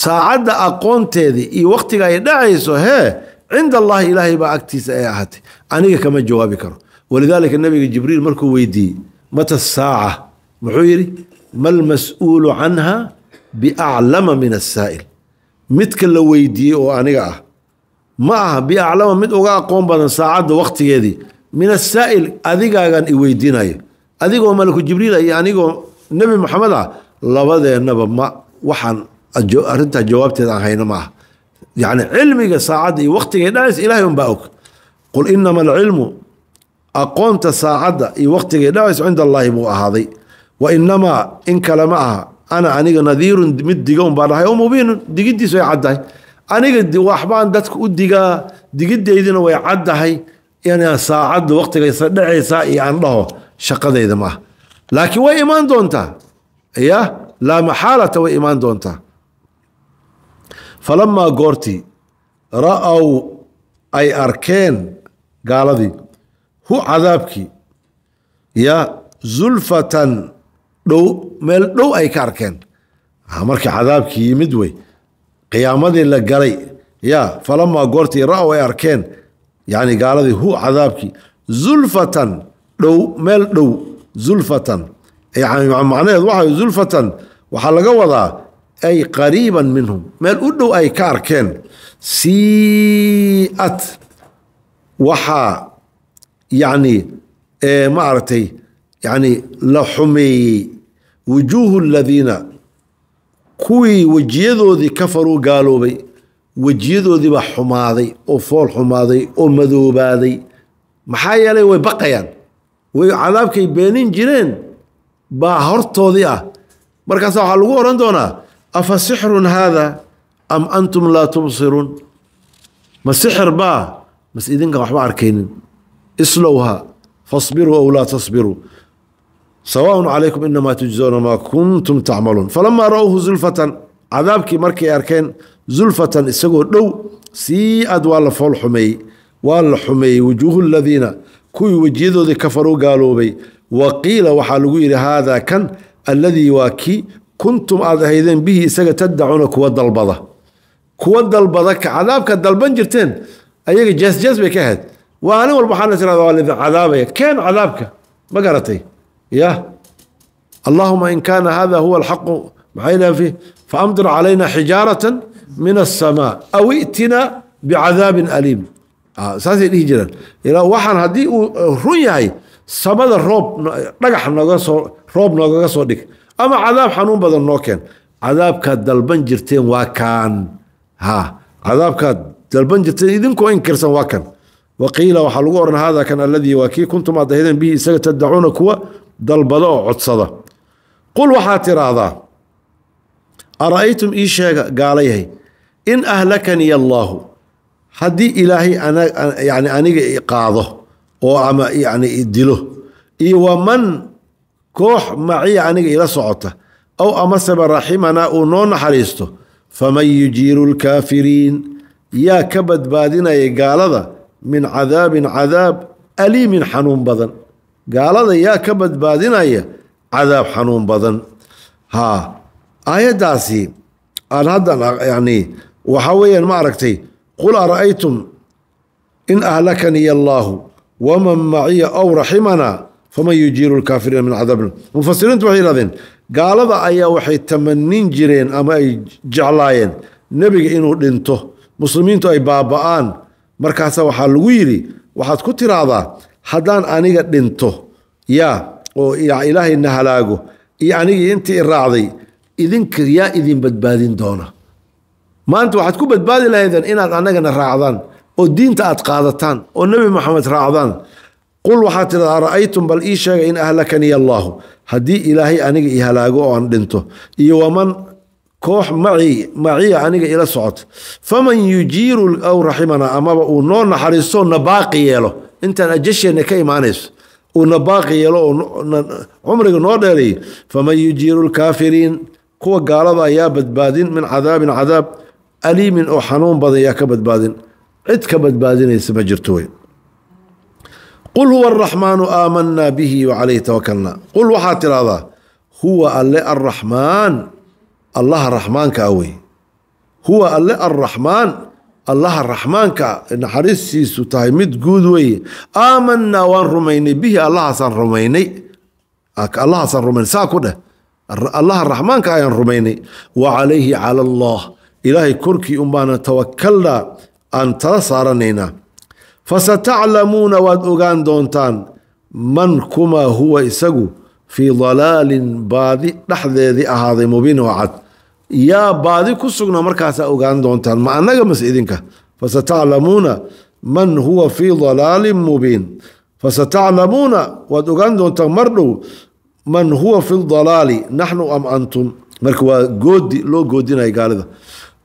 saacadda aqoonteedii iyo wakhtiga ay dhacayso hee cind allahi ilaahay baa agtiisa ay ahaatay aniga kama jawaabi karo walidaalika nabiga jibriil markuu weydiiyey mata saaca muxuu yidhi malmas-uulu canha biaclama min asaa'il midka la weydiiyey oo aniga ah ma aha biaclama mid uga aqoon badan saacadda wakhtigeedii min asaa'il adigaagan i weydiinayo adigoo malaku jibriila ah iyo anigoo nebi maxamed ah labadeennaba ma waxaan arintaa jawaabteed aan hayno ma aha yani cilmiga saacadda iyo waktiga dhacays ilahay unbaa og qul inama alcilmu aqoonta saacadda iyo waktigay dhacays cinda allaahi buu ahaaday wa inamaa in kale ma aha ana aniga nadiirun mid diga un baan ahay oo mubiinun digidiisu way caddahay aniga waxbaan dadka u digaa digidaydina way caddahay inaan saacadda waktigaysa dhacaysaa iyo aan dhaho shaqadayda ma aha laakiin way imaan doontaa ya laa maxaalata way imaan doontaa falamaa goortii ra'ow ay arkeen gaaladii hu cadaabkii ya zulfatan dhow meel dhow ay ka arkeen ah, markii cadaabkii yimid wey qiyaamadii la galay ya falamaa goortii ra'ow ay arkeen yani gaaladii hu cadaabkii zulfatan dhow meel dhow zulfatan macnaheed waxa zulfatan waxaa laga wadaa ay qariiban minhum meel u dhow ay ka arkeen sii'ad waxaa yacni aragtay yacni la xumeeyey wujuuhu aladiina kuwii wejiyadoodii kafaruu gaaloobay wejiyadoodii wejiyadoodiibaa xumaaday oo fool xumaaday oo madoobaaday maxaa yeelay way baqayaan way cadaabkay beenin jireen baa hortoodii ah markaasa waxaa lagu oran doonaa afa sixrun haada am antum laa tubsiruun ma sixir baa mas idinkan waxba arkaynin islowha fasbiruu ow laa tasbiruu sawaaun calaykum inamaa tujzowna maa kuntum tacmaluun falamaa ra-whu zulfatan cadaabkii markay arkeen zulfatan isagoo dhow sii aad waa la fool xumeeyey waa la xumeeyey wujuuhu ladiina kuwii wejiyadoodii kafaruu gaaloobay wa qiila waxaa lagu yidhi haadaa kan alladii waa kii kuntum aad ahaydeen bihi isaga tadacuna kuwa dalbada kuwa dalbada cadaabka dalban jirteen ayaga jeesjees bay ka ahayd waalin walba waxaana tirada waa laidin cadaabaya keen cadaabka ma garatay ya allahuma in kaana hada huwa alxaqu maxay dhahan fi faamdir calayna xijaaratan min asamaa aw itina bicadaabin aliim saasay dhihi jireen ilaa waxaan haddii uu run yahay samada roob dhagax nooga soo roob noogaga soo dhig ama cadaab xanuun badan noo keen cadaabkaad dalban jirteen waa kaan ha cadaabkaad dalban jirteen idinkoo inkirsan waa kan waqiila waxaa lagu odhan haadaa kan alladii waa kii kuntum aad ahaydeen bihi isaga tadacuuna kuwa dalbada oo codsada qul waxaad tiraahdaa ara'aytum ii sheega gaalayahay in ahlakaniy allaahu haddii ilaahay yani aniga qaado oo ama yani dilo iyo waman koox maciya aniga ila socota aw amaseba raximana uu noo naxariisto faman yujiiru lkaafiriin yaa ka badbaadinaya gaalada min cadaabin cadaab aliimin xanuun badan gaalada yaa ka badbaadinaya cadaab xanuun badan haa aayaddaasi aan haddan yani waxaa weeyaan ma aragtay qul ara'aytum in ahlakaniya allaahu waman maciya aw raximanaa faman yujiiru lkaafiriina min cadaabin mufasiriintu waxay yihahdeen gaalada ayaa waxay tamanin jireen ama ay jeclaayeen nebiga inuu dhinto muslimiintu ay baaba'aan markaasa waxaa lagu yidhi waxaad ku tiraahdaa haddaan aniga dhinto yaa oo ilaahayna halaago iyo anigii intii i raacday idinka yaa idin badbaadin doona maanta waxaad ku badbaadi lahaydeen inaad annagana raacdaan oo diinta aad qaadataan oo nebi maxamed raacdaan qul waxaad tidhahdaa ra'aytum bal ii sheega in ahlakaniy allaahu haddii ilaahay aniga i halaago oo aan dhinto iyo waman koox maci maciya aniga ila socota faman yujiiru aw raximanaa amaba uu noo naxariisto na baaqi yeelo intaan ajasheenna ka imaanayso uu na baaqi yeelo oo cumriga noo dheereeyo faman yujiiru lkaafiriin kuwa gaalada ayaa badbaadin min cadaabin cadaab aliimin oo xanuun badan yaa ka badbaadin cid ka badbaadinaysa ma jirto wey qul huwa araxmaanu aamanaa bihi wacalayhi tawakalna qul waxaad tidhahdaa huwa alle arraxmaan allaha raxmaankaa ah wey huwa alle arraxmaan allaha raxmaanka naxariistiisu tahay mid guud weeye aamanaa waan rumaynay bihi allahaasaan rumaynay allahaasaan rumaynay saa ku dheh allaha raxmaanka ah ayaan rumaynay wa calayhi cala allah ilaahay korkii unbaana tawakalnaa aan tala saaranaynaa fasataclamuuna waad ogaan doontaan man kumaa huwa isagu fii dalaalin baadi dhexdeedii ahaaday mubiin oo cad yaa baadi ku sugna markaasaa ogaan doontaan ma annaga mase idinka fasataclamuuna man huwa fii dalaalin mubiin fasataclamuuna waad ogaan doontaan mar dhow man huwa fi dalaali naxnu am antum marka waa goodi loo goodinaya gaalida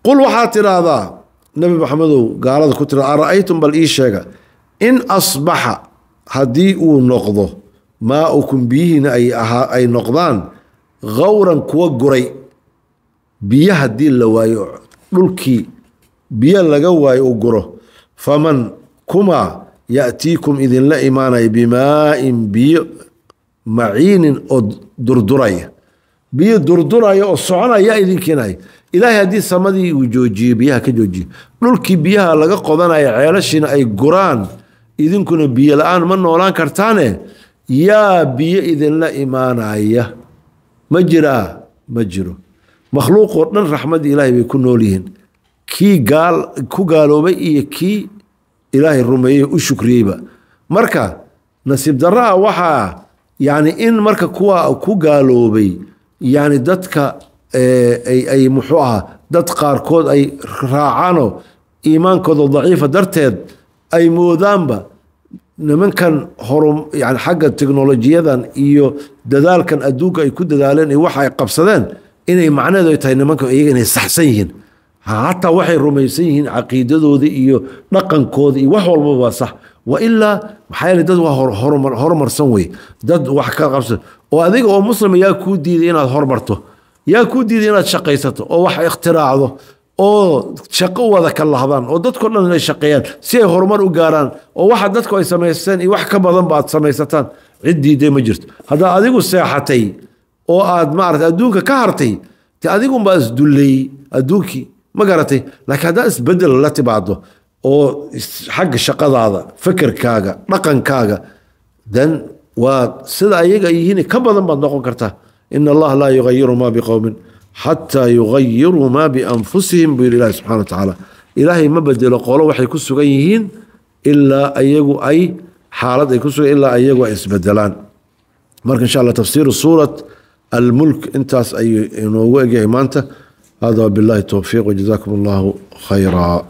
qul waxaad tidhaahdaa nabi maxamedow gaalada ku tira ara-aytum bal ii sheega in asbaxa haddii uu noqdo maa-ukum biyihiina ay noqdaan khawran kuwa guray biyo haddii la waayo dhulkii biyo laga waayo u guro faman kumaa yaatiikum idinla imaanaya bimaa-in biyo maciinin oo durduraya biyo durduraya oo soconaya idinkiinay ilaahay haddii samadii uu joojiyo biyaha ka joojiyo dhulkii biyaha laga qodanaya ceelashiina ay guraan idinkuna biyo la-aan ma noolaan kartaane yaa biyo idinla imaanaya ma jiraa ma jiro makhluuqoo dhan raxmadii ilaahay bay ku nool yihiin kii ku gaaloobay iyo kii ilaahay rumeeyey u shukriyeyba marka nasiib daraa ah waxaa yacni in marka kuwa ku gaaloobay yacni dadka ay muxuu ahaa dad qaarkood ay raacaano iimaankooda daciifa darteed ay moodaanba nimankan horu yani xagga teknolojiyadan iyo dadaalkan adduunka ay ku dadaaleen iyo waxa ay qabsadeen inay macnaheedu ay tahay nimanka iyaga inay saxsan yihiin hataa waxay rumaysan yihiin caqiidadoodii iyo dhaqankoodii iyo wax walba waa sax wa ilaa maxaa yeele dad waa horumarsan wey dad wax ka qabsan oo adiga oo muslim ayaa kuu diiday inaad hormarto yaa kuu diiday inaad shaqaysato oo wax ikhtiraacdo oo shaqo wada ka lahdaan oo dadko dhan inay shaqeeyaan si ay horumar u gaaraan oo waxa dadku ay samaysteen iyo wax ka badanba aad samaysataan cid diiday ma jirto haddaa adigu seexatay oo aad maarata adduunka ka hartay te adigunbaa isdulley adduunkii ma garatay laakiin haddaa isbedel la timaado oo xagga shaqadaada fikirkaaga dhaqankaaga then waa sida ayaga yihiin ka badan baad noqon kartaa in allaha laa yugayiru ma biqowmin xataa yugayiruu maa bianfusihim buu yidhi ilahi subxana wa tacaala ilaahay ma bedelo qolo waxay ku sugan yihiin ilaa ayagu ay xaalad ay ku sugan ilaa ayagu ay isbedelaan marka insha allah tafsiiru suurat almulk intaas ayuu inoogu egyahay maanta hada wabillahi towfiiq wajazakum allahu khayraa